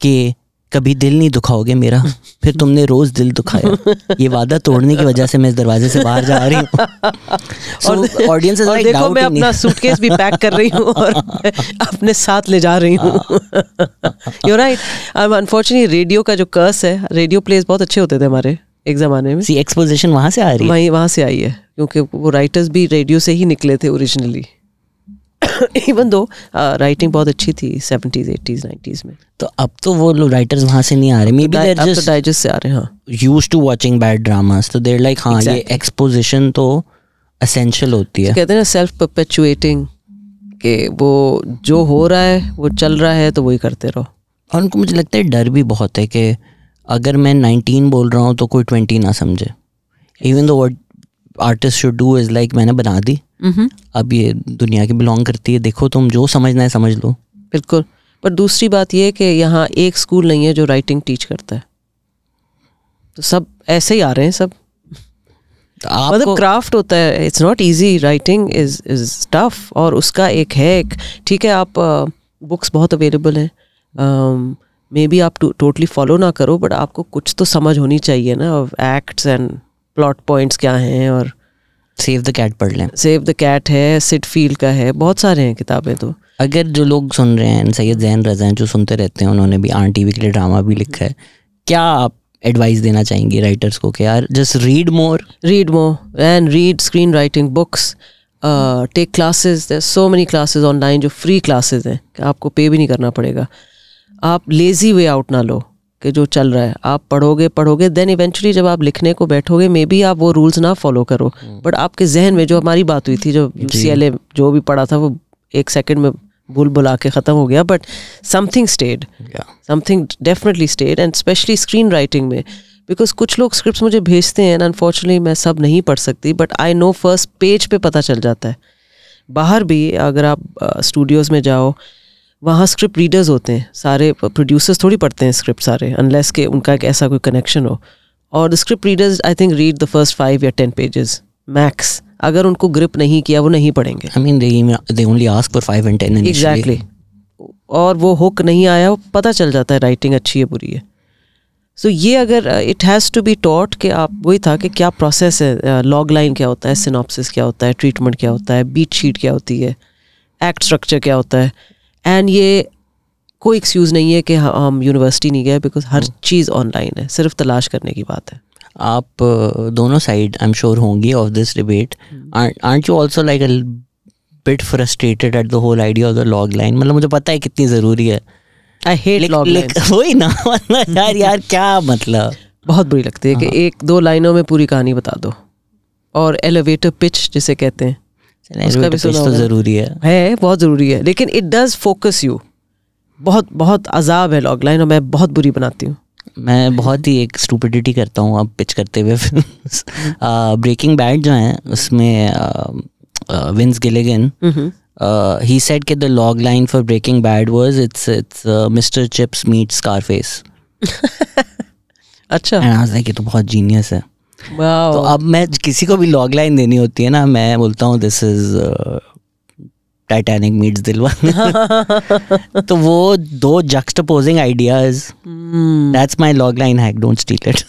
कि कभी दिल नहीं दुखाओगे मेरा फिर तुमने रोज दिल दुखाया ये वादा तोड़ने की वजह से मैं इस दरवाजे से बाहर जा रही हूँ so, और ऑडियंस और देखो मैं अपना सूटकेस भी पैक कर रही हूँ और अपने साथ ले जा रही हूँ यू राइट अनफॉर्चुनेटली रेडियो का जो कर्स है रेडियो प्लेस बहुत अच्छे होते थे हमारे एक ज़माने में सी एक्सपोजिशन वहाँ से आ रही है वहीं वहाँ से आई है क्योंकि वो राइटर्स भी रेडियो से ही निकले थे ओरिजिनली इवन दो राइटिंग बहुत अच्छी थी सेवेंटीज एटीज नाइनटीज में तो अब तो वो राइटर्स वहाँ से नहीं आ रहे maybe they're just digest से आ रहे हैं used to watching bad dramas तो देयर लाइक हाँ ये एक्सपोजिशन तो असेंशियल होती है तो कहते हैं ना सेल्फ परपेचुएटिंग के वो जो हो रहा है वो चल रहा है तो वही करते रहो और उनको मुझे लगता है डर भी बहुत है कि अगर मैं नाइनटीन बोल रहा हूँ तो कोई ट्वेंटी ना समझे even though what artist should do is like मैंने बना दी Mm-hmm. अब ये दुनिया के बिलोंग करती है देखो तुम जो समझना है समझ लो बिल्कुल पर दूसरी बात ये कि यहाँ एक स्कूल नहीं है जो राइटिंग टीच करता है तो सब ऐसे ही आ रहे हैं सब मतलब क्राफ्ट होता है it's not easy writing is is tough और उसका एक है एक ठीक है आप बुक्स बहुत अवेलेबल हैं मे बी आप टोटली फॉलो ना करो बट आपको कुछ तो समझ होनी चाहिए ना एक्ट्स एंड प्लॉट पॉइंट्स क्या हैं और सेव द कैट पढ़ लें सेव द कैट है सिट फील का है बहुत सारे हैं किताबें तो अगर जो लोग सुन रहे हैं सैयद जैन रजा जो सुनते रहते हैं उन्होंने भी आर टी वी के लिए ड्रामा भी लिखा है क्या आप एडवाइस देना चाहेंगे राइटर्स को कि यार just read more read more and read screenwriting books take classes so many classes online जो फ्री क्लासेस हैं आपको पे भी नहीं करना पड़ेगा आप लेज़ी वे आउट ना लो कि जो चल रहा है आप पढ़ोगे पढ़ोगे देन इवेंचुअली जब आप लिखने को बैठोगे मे बी आप वो रूल्स ना फॉलो करो बट hmm. आपके जहन में जो हमारी बात हुई थी जो यूसीएलए जो भी पढ़ा था वो एक सेकंड में भूल बुला के ख़त्म हो गया but something stayed something definitely stayed and specially screenwriting में बिकॉज कुछ लोग स्क्रिप्ट मुझे भेजते हैं एंड अनफॉर्चुनेटली मैं सब नहीं पढ़ सकती but I know first page पे पता चल जाता है बाहर भी अगर आप स्टूडियोज़ में जाओ वहाँ स्क्रिप्ट रीडर्स होते हैं सारे प्रोड्यूसर्स थोड़ी पढ़ते हैं स्क्रिप्ट सारे अनलेस के उनका एक ऐसा कोई कनेक्शन हो और script readers I think read the first five या टेन पेजेस मैक्स अगर उनको ग्रिप नहीं किया वो नहीं पढ़ेंगे I mean they only ask for five and ten exactly और वो हुक नहीं आया वो पता चल जाता है राइटिंग अच्छी है बुरी है सो so, ये अगर it has to be taught कि आप वही था कि क्या प्रोसेस है लॉग uh, लाइन क्या होता है सिनॉप्सिस क्या होता है ट्रीटमेंट क्या होता है बीट शीट क्या होती है एक्ट स्ट्रक्चर क्या होता है एंड ये कोई एक्सक्यूज़ नहीं है कि हाँ, हम यूनिवर्सिटी नहीं गए बिकॉज हर hmm. चीज़ ऑनलाइन है सिर्फ तलाश करने की बात है आप दोनों साइड आई एम श्योर होंगी of this debate aren't you also like bit frustrated at the whole idea of the logline मतलब मुझे पता है कितनी ज़रूरी है आई हेट लॉग वही ना यार यार क्या मतलब बहुत बुरी लगती है कि हाँ। एक दो लाइनों में पूरी कहानी बता दो और एलिवेटर पिच जिसे कहते हैं उसका भी सुना तो जरूरी है है बहुत ज़रूरी है लेकिन इट डज़ फोकस यू बहुत बहुत अजाब है लॉग लाइन और मैं बहुत बुरी बनाती हूँ मैं बहुत ही एक स्टूपिडिटी करता हूँ अब पिच करते हुए ब्रेकिंग बैड जो है उसमें विंस गिलेगन ही सेड के the logline for Breaking Bad was it's it's Mister Chips meet Scarface अच्छा लाइक ये तो बहुत जीनियस है तो अब मैं किसी को भी लॉग लाइन देनी होती है ना मैं बोलता हूँ दिस इज टाइटैनिक मीट्स दिलवा तो वो दो juxtaposing ideas that's my logline hack don't steal it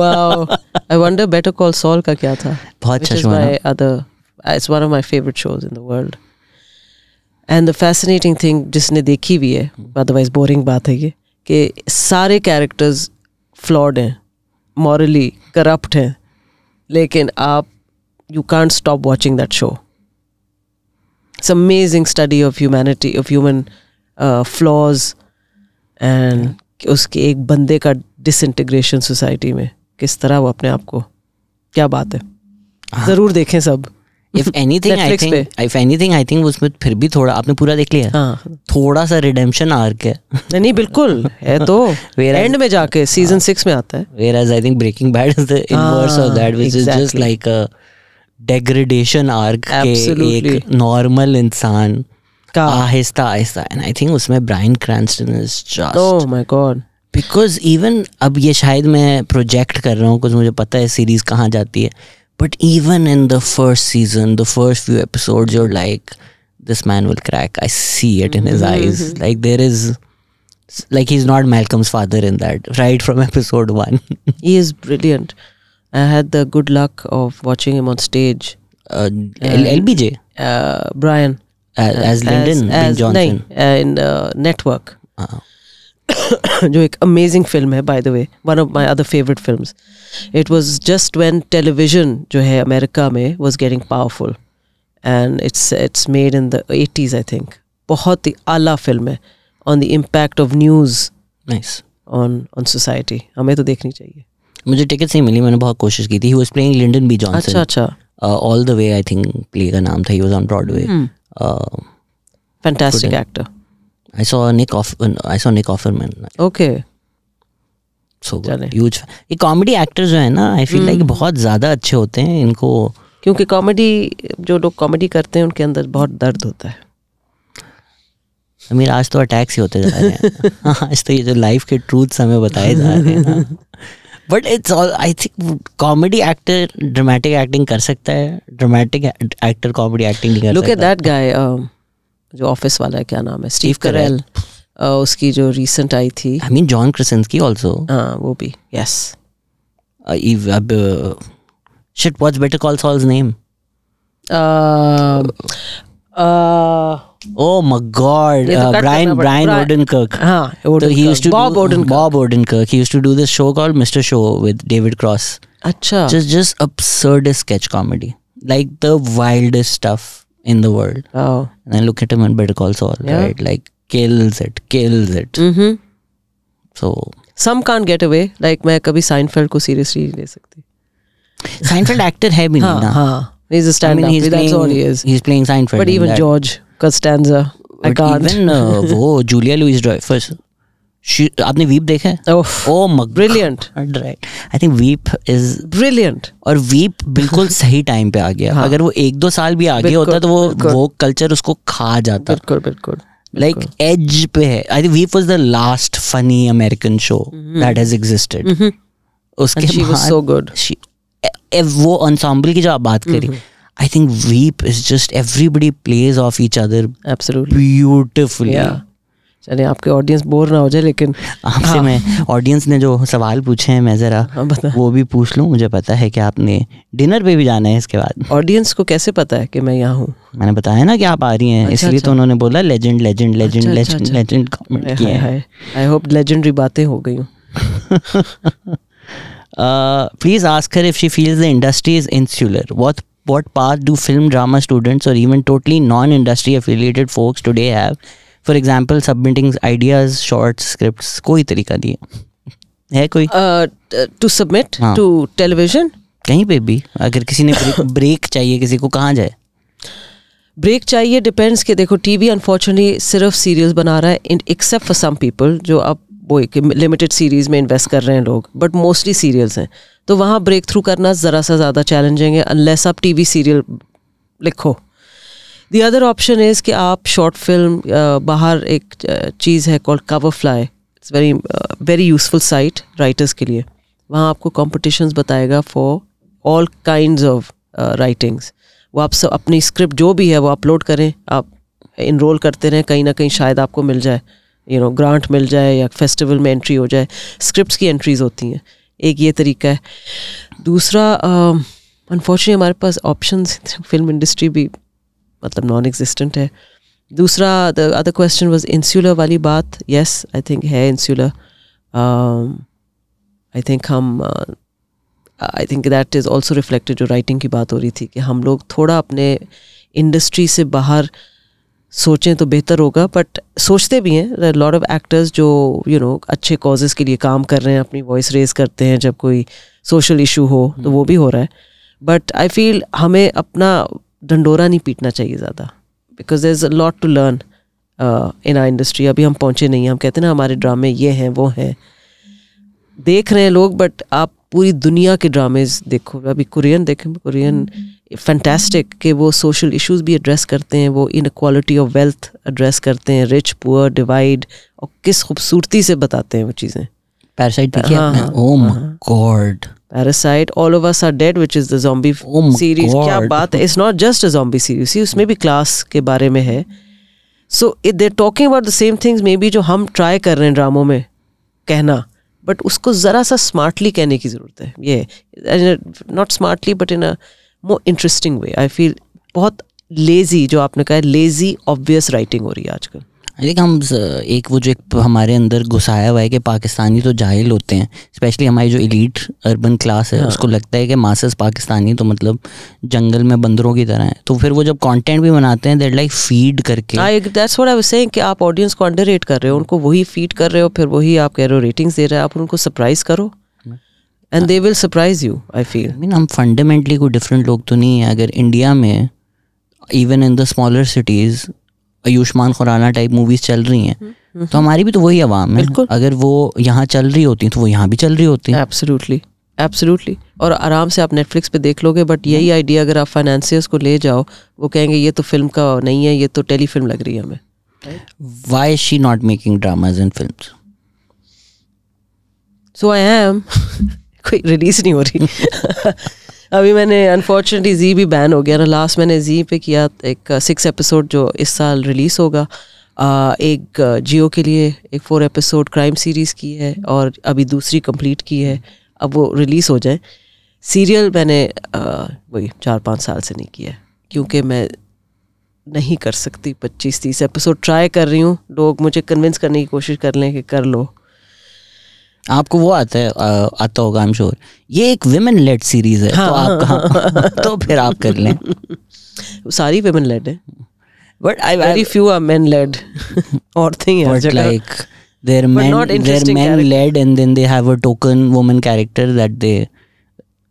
I wonder Better Call Saul का क्या था बहुत अच्छा शो है other it's one of my favourite shows in the world and the fascinating thing जिसने देखी भी है अदरवाइज बोरिंग बात है ये कि सारे कैरेक्टर्स फ्लॉड हैं मॉरली करप्ट हैं लेकिन आप you can't stop watching that show it's amazing study of humanity of human flaws and उसके एक बंदे का डिसइंटीग्रेशन सोसाइटी में किस तरह वो अपने आप को क्या बात है हाँ। ज़रूर देखें सब if anything I think if anything I think उसमें फिर भी थोड़ा आपने पूरा देख लिया हाँ. थोड़ा सा रिडेम्पशन आर्क है नहीं बिल्कुल है तो एंड में जाके सीजन हाँ। सिक्स में आता है whereas I think Breaking Bad is the inverse of that which is just like a degradation arc के एक नॉर्मल इंसान का आहिस्ता आहिस्ता एंड आई थिंक उसमें Bryan Cranston is just oh my God because even अब ये शायद मैं प्रोजेक्ट कर रहा हूँ कुछ मुझे पता है सीरीज कहाँ जाती है But even in the first season, the first few episodes, you're like, this man will crack. I see it in his mm-hmm. eyes. Like there is, like he's not Malcolm's father in that. Right from episode one, he is brilliant. I had the good luck of watching him on stage. Uh, uh, LBJ, uh, Brian, as, as Lyndon, as, as Johnson, uh, in network. Uh-huh. जो एक अमेजिंग फिल्म है by the way one of my other favourite films it was just when television जो है अमेरिका में was getting powerful and it's it's made in the eighties I think बहुत ही आला फिल्म है on the impact of news nice on on society हमें तो देखनी चाहिए मुझे टिकट नहीं मिली मैंने बहुत कोशिश की थी प्लेइंग लिंडन बी जॉनसन अच्छा अच्छा all the way I think play का नाम था he was on Broadway fantastic actor I saw Nick Off. I saw Nick Offerman. Okay. So huge. ये comedy actors जो है ना, I feel like hmm. बहुत ज़्यादा अच्छे होते हैं इनको. क्योंकि कॉमेडी जो लोग कॉमेडी करते हैं उनके अंदर बहुत दर्द होता है अमीर आज तो अटैक्स ही होते जा रहे हैं आज तो ये जो लाइफ के ट्रूथ्स हमें बताए जा रहे हैं but it's all I think comedy actor dramatic acting कर सकता है ड्रामेटिक एक्टर कॉमेडी एक्टिंग नहीं कर सकता लुक एट दैट गाय जो ऑफिस वाला है क्या नाम है स्टीव करेल उसकी जो रिसेंट आई थी I mean John Krasinski also हाँ वो भी यस अब shit what's Better Call Saul's name oh my god uh, brian brian odenkirk हाँ, so he used to bob do, odenkirk bob odenkirk he used to do this show called mr show with david cross अच्छा just just absurdist sketch comedy like the wildest stuff in the world. Oh. And then look at him and Better Call Saul, yeah. right? Like kills it, kills it. Mm-hmm. So some can't get away. Like I can Seinfeld को seriously नहीं ले Seinfeld actor है भी नहीं ना. हाँ. He's a stand-up. I mean, he's that's playing, all he is. He's playing Seinfeld. But even George Costanza, I can't. Even uh, वो Julia Louis Dreyfus. आपने वीप देखा है oh brilliant right I think Veep is brilliant और वीप बिल्कुल सही टाइम पे आ गया हाँ. अगर वो एक दो साल भी आगे होता तो वो वो कल्चर उसको खा जाता बिल्कुल बिल्कुल लाइक एज पे है I think Veep was the last funny American show that has existed उसके बाद सो गुड वो ensemble की जो आप बात करी I think Veep is just everybody plays off each other absolutely beautifully चले आपके ऑडियंस बोर ना हो जाए लेकिन आपसे हाँ। मैं ऑडियंस ने जो सवाल पूछे हैं मैं ज़रा हाँ वो भी पूछ लूँ मुझे पता है कि आपने डिनर पे भी जाना है इसके बाद ऑडियंस को कैसे पता है कि मैं यहाँ हूँ मैंने बताया ना कि आप आ रही हैं अच्छा, इसलिए तो अच्छा। तो उन्होंने बोला legend legend legend legend I hope legendary बातें हो गई हूँ please ask her if she feels the industry is insular what what path do film drama students और even totally non industry affiliated folks today have for example submitting ideas short script कोई तरीका नहीं है है कोई टू सबमिट टू टेलीविजन कहीं पे भी अगर किसी ने ब्रेक, ब्रेक चाहिए किसी को कहाँ जाए ब्रेक चाहिए डिपेंड्स के देखो टीवी अनफॉर्चुनेटली सिर्फ सीरियल्स बना रहा है एक्सेप्ट फॉर सम पीपल जो अब वो एक लिमिटेड सीरीज़ में इन्वेस्ट कर रहे हैं लोग बट मोस्टली सीरियल्स हैं तो वहाँ ब्रेक थ्रू करना ज़रा सा ज़्यादा चैलेंजिंग है अनलेस आप टीवी सीरियल लिखो द अदर ऑप्शन इज़ कि आप शॉर्ट फिल्म बाहर एक चीज़ है called Coverfly it's very very useful site writers के लिए वहाँ आपको कॉम्पिटिशन्स बताएगा for all kind of writings वो आप सब अपनी स्क्रिप्ट जो भी है वो अपलोड करें आप इनरोल करते रहें कहीं ना कहीं शायद आपको मिल जाए यू नो ग्रांट मिल जाए या फेस्टिवल में एंट्री हो जाए स्क्रिप्ट की एंट्रीज़ होती हैं एक ये तरीका है दूसरा अनफॉर्चुनेटली हमारे पास ऑप्शन फिल्म इंडस्ट्री भी मतलब नॉन एग्जिस्टेंट है दूसरा the other question was insular वाली बात येस आई थिंक है इंसुलर आई थिंक हम I think that is also reflected जो राइटिंग की बात हो रही थी कि हम लोग थोड़ा अपने इंडस्ट्री से बाहर सोचें तो बेहतर होगा बट सोचते भी हैं लॉट ऑफ एक्टर्स जो यू you नो know, अच्छे कॉजेज़ के लिए काम कर रहे हैं अपनी वॉइस रेज करते हैं जब कोई सोशल इशू हो तो वो hmm. भी हो रहा है बट आई फील हमें अपना डंडोरा नहीं पीटना चाहिए ज़्यादा because there is a lot to learn in a industry अभी हम पहुँचे नहीं हैं हम कहते हैं ना हमारे ड्रामे ये हैं वो हैं देख रहे हैं लोग बट आप पूरी दुनिया के ड्रामेज देखो अभी कुरियन देखें कुरियन फैंटेस्टिक के वो सोशल इश्यूज भी एड्रेस करते हैं वो inequality of wealth address करते हैं रिच पुअर डिवाइड और किस खूबसूरती से बताते हैं वो चीज़ें पैरासाइट देखिए ओम हाँ, God Parasite All of Us Are Dead which is the zombie series क्या बात है it's not just a zombie series उसमें भी क्लास के बारे में है so it they're talking about the same things may be जो हम ट्राई कर रहे हैं ड्रामों में कहना बट उसको ज़रा सा स्मार्टली कहने की ज़रूरत है ये not smartly but in a more interesting way I feel बहुत लेज़ी जो आपने कहा लेज़ी ऑब्वियस राइटिंग हो रही है आजकल आई थिंक हम एक वो जो एक हमारे अंदर घुसाया हुआ है कि पाकिस्तानी तो जाहिल होते हैं स्पेशली हमारी जो इलीट अर्बन क्लास है हाँ। उसको लगता है कि मासेस पाकिस्तानी तो मतलब जंगल में बंदरों की तरह है तो फिर वो जब कंटेंट भी बनाते हैं देट लाइक फीड करके दैट्स व्हाट आई सेइंग कि आप ऑडियंस को अंडर कर रहे हो उनको वही फीड कर रहे हो फिर वही आप कह रहे हो रेटिंग्स दे रहे हो आप उनको सरप्राइज करो and they will surprise you I feel mean हम फंडामेंटली कोई डिफरेंट लोग तो नहीं है अगर इंडिया में even in the smaller cities Ayushmann Khurrana type movies चल रही हैं हम्म, तो हमारी भी तो वही आवाम है अगर वो यहाँ चल रही होती तो वो यहाँ भी चल रही होती है एब्सोल्युटली एब्सोल्युटली और आराम से आप नेटफ्लिक्स पे देख लोगे बट यही आइडिया हम्म। अगर आप फाइनेंसियर्स को ले जाओ वो कहेंगे ये तो फिल्म का नहीं है ये तो टेली फिल्म लग रही है हमें why she not making dramas and film so I am कोई रिलीज नहीं हो रही अभी मैंने अनफॉर्चुनेटली जी भी बैन हो गया ना लास्ट मैंने जी पे किया एक सिक्स uh, एपिसोड जो इस साल रिलीज़ होगा आ, uh, एक जियो uh, के लिए एक फोर एपिसोड क्राइम सीरीज़ की है और अभी दूसरी कंप्लीट की है अब वो रिलीज़ हो जाए सीरियल मैंने वही चार पाँच साल से नहीं किया क्योंकि मैं नहीं कर सकती पच्चीस तीस एपिसोड ट्राई कर रही हूँ लोग मुझे कन्विंस करने की कोशिश कर लें कि कर लो आपको वो आता है आता होगा आई एम श्योर ये एक विमेन लेड सीरीज है हाँ, तो आप कहा तो फिर आप कर लें सारी विमेन लेड है but I very few are men led और थिंग हर जगह like they're men they're men led and then they have a token woman character that they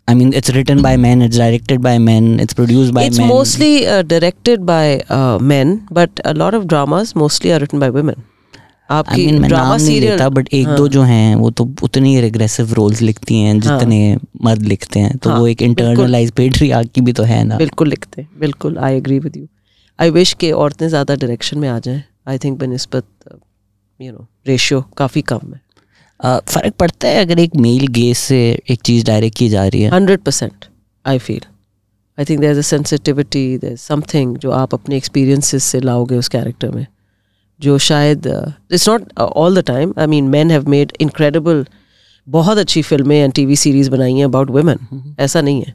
I mean it's written by men it's directed by men it's produced by men it's mostly directed by men but a lot of dramas mostly are written by women आपकी I mean, drama serial but एक हाँ. दो जो हैं वो तो उतनी रिग्रेसिव रोल्स लिखती हैं हाँ। जितने हाँ. मर्द लिखते हैं तो हाँ. वो एक इंटरनलाइज पेट्रियार्क की भी तो है ना बिल्कुल लिखते हैं बिल्कुल I agree with you I wish के औरतें ज़्यादा डायरेक्शन में आ जाएं आई थिंक बनस्बत यू नो रेशियो काफ़ी कम है फ़र्क पड़ता है अगर एक मेल गेज से एक चीज़ डायरेक्ट की जा रही है hundred percent I feel I think there is a sensitivity there something जो आप अपने एक्सपीरियंसिस से लाओगे उस कैरेक्टर में जो शायद it's not all the time I mean man have made incredible बहुत अच्छी फिल्में एंड वी सीरीज बनाई हैं अबाउट वेमेन mm-hmm. ऐसा नहीं है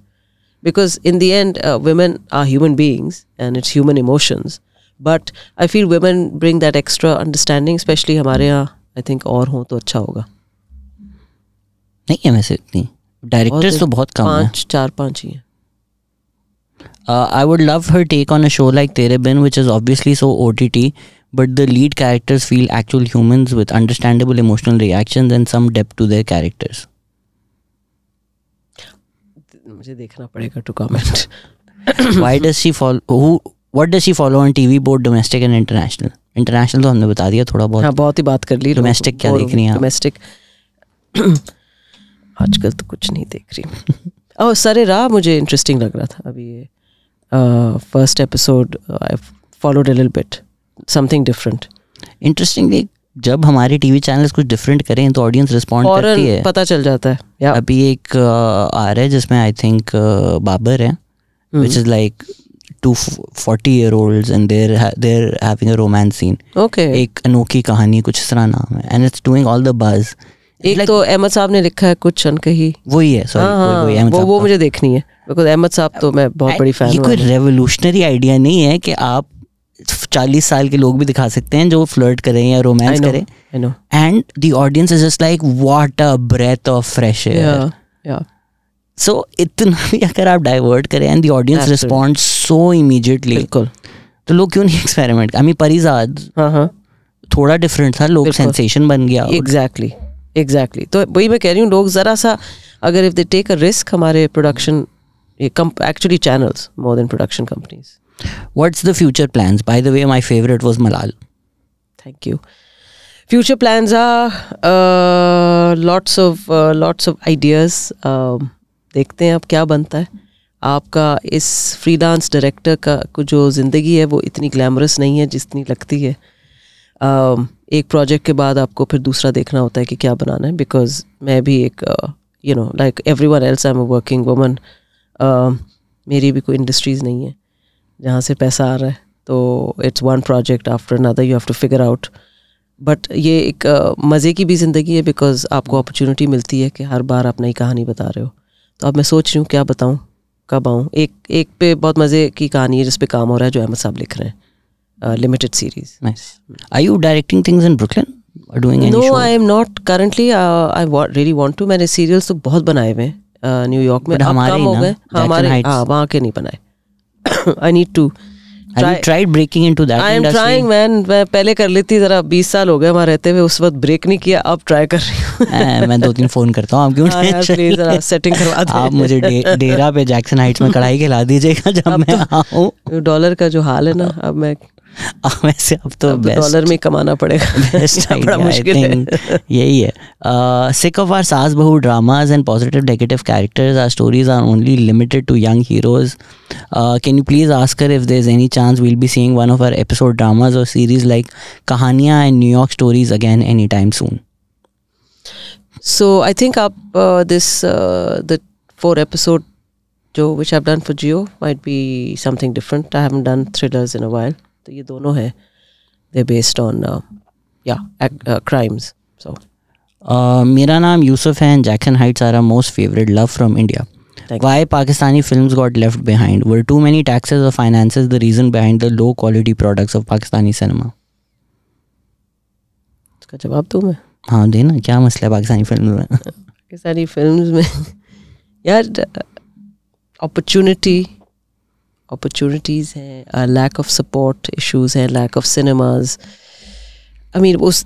because in the end women are human beings and it's human emotions but I feel women bring that extra understanding specially हमारे यहाँ आई थिंक और हों तो अच्छा होगा नहीं है वैसे इतनी डायरेक्टर्स तो बहुत कम पाँच चार पाँच ही हैं I would love her take on a show like Tere Bin which is obviously so O T T but the lead characters feel actual humans with understandable emotional reactions and some depth to their characters. मुझे देखना पड़ेगा to comment why does she follow who does she follow on we both domestic and international international तो हमने बता दिया थोड़ा बहुत हाँ बहुत ही बात कर ली डोमेस्टिक क्या देख रही हैं डोमेस्टिक आजकल तो कुछ नहीं देख रही ओह सरे राह मुझे इंटरेस्टिंग लग रहा था अभी ये first episode I followed a little bit something different interestingly जब हमारे टीवी चैनल्स कुछ डिफरेंट करें तो ऑडियंस रिस्पॉन्ड करती है पता चल जाता है yeah. अभी एक आ रहा है जिसमें आई थिंक बाबर है which is like two forty year old and they're they're having a romance scene okay एक अनोखी कहानी कुछ इस तरह नाम है and it's doing all the buzz एक like, तो अहमद साहब ने लिखा है कुछ अनकही वही है सॉरी हाँ, हाँ, वो, वो मुझे देखनी है बिकॉज अहमद साहब तो मैं बहुत बड़ी फैन ये कोई रेवोल्यूशनरी आइडिया नहीं है कि आप चालीस साल के लोग भी दिखा सकते हैं जो फ्लर्ट करें या रोमांस करें and the audience is just like what a breath of fresh air so इतना भी अगर आप डाइवर्ट करें and the audience respond so immediately बिल्कुल तो लोग क्यों नहीं एक्सपेरिमेंट आई मीन परिजाद थोड़ा डिफरेंट था लोग सेंसेशन बन गया एग्जैक्टली एग्जैक्टली तो वही मैं कह रही हूँ लोग ज़रा सा अगर if they take a risk हमारे production actually channels more than production companies What's the future plans? By the way, my favorite was Malal. Thank you. Future plans are uh, lots of uh, lots of ideas. Um, देखते हैं अब क्या बनता है आपका इस फ्री डांस डायरेक्टर का जो ज़िंदगी है वो इतनी ग्लैमरस नहीं है जितनी लगती है um, एक प्रोजेक्ट के बाद आपको फिर दूसरा देखना होता है कि क्या बनाना है बिकॉज मैं भी एक you know like everyone else I am working woman मेरी भी कोई इंडस्ट्रीज़ नहीं है जहाँ से पैसा आ रहा है तो it's one project after another you have to figure out but ये एक मज़े की भी ज़िंदगी है बिकॉज आपको अपॉर्चुनिटी मिलती है कि हर बार आप नई कहानी बता रहे हो तो अब मैं सोच रही हूँ क्या बताऊँ कब आऊँ एक एक पे बहुत मज़े की कहानी है जिस पे काम हो रहा है जो अहमद साहब लिख रहे हैं limited series I you directing things in Brooklyn no I am not I I really want to मैंने सीरियल्स तो बहुत बनाए हुए हैं न्यूयॉर्क में हमारे हो गए हमारे हाँ वहाँ के नहीं बनाए I need to tried breaking into that I am trying man मैं पहले कर लेती जरा 20 साल हो गए वहाँ रहते हुए उस वक्त ब्रेक नहीं किया अब ट्राई कर रही हूँ मैं दो तीन फोन करता हूँ आप क्यों प्लीज हाँ जरा सेटिंग करवा दो आप मुझे डेरा पे जैक्सन हाइट्स में कढ़ाई खिला दीजिएगा जब मैं तो आऊँ डॉलर का जो हाल है ना अब मैं वैसे अब तो, अब तो डॉलर में कमाना पड़ेगा बड़ा मुश्किल है यही है sick of our saas bahu dramas and positive negative characters are stories are only limited to young heroes can you please ask her if there is any chance we'll be seeing one of our episode dramas और series like Kahaniyan and New York stories again any time soon so I think आप दिस फोर एपिसोड जो which have done for Jio might be something different I have done thrillers in a while. तो ये दोनों हैं दे बेस्ड ऑन या crimes so Mera Naam Yousuf Hai and Jackson Heights are are most favourite love from India Why Pakistani films got left behind? Were too many taxes or finances the reason behind the low quality products of Pakistani cinema? इसका जवाब दूँ मैं हाँ देना क्या मसला है पाकिस्तानी फिल्म में पाकिस्तानी फिल्म में यार अपॉर्चुनिटी अपॉर्चुनिटीज़ हैं लैक ऑफ सपोर्ट इश्यूज हैं lack of cinemas I mean उस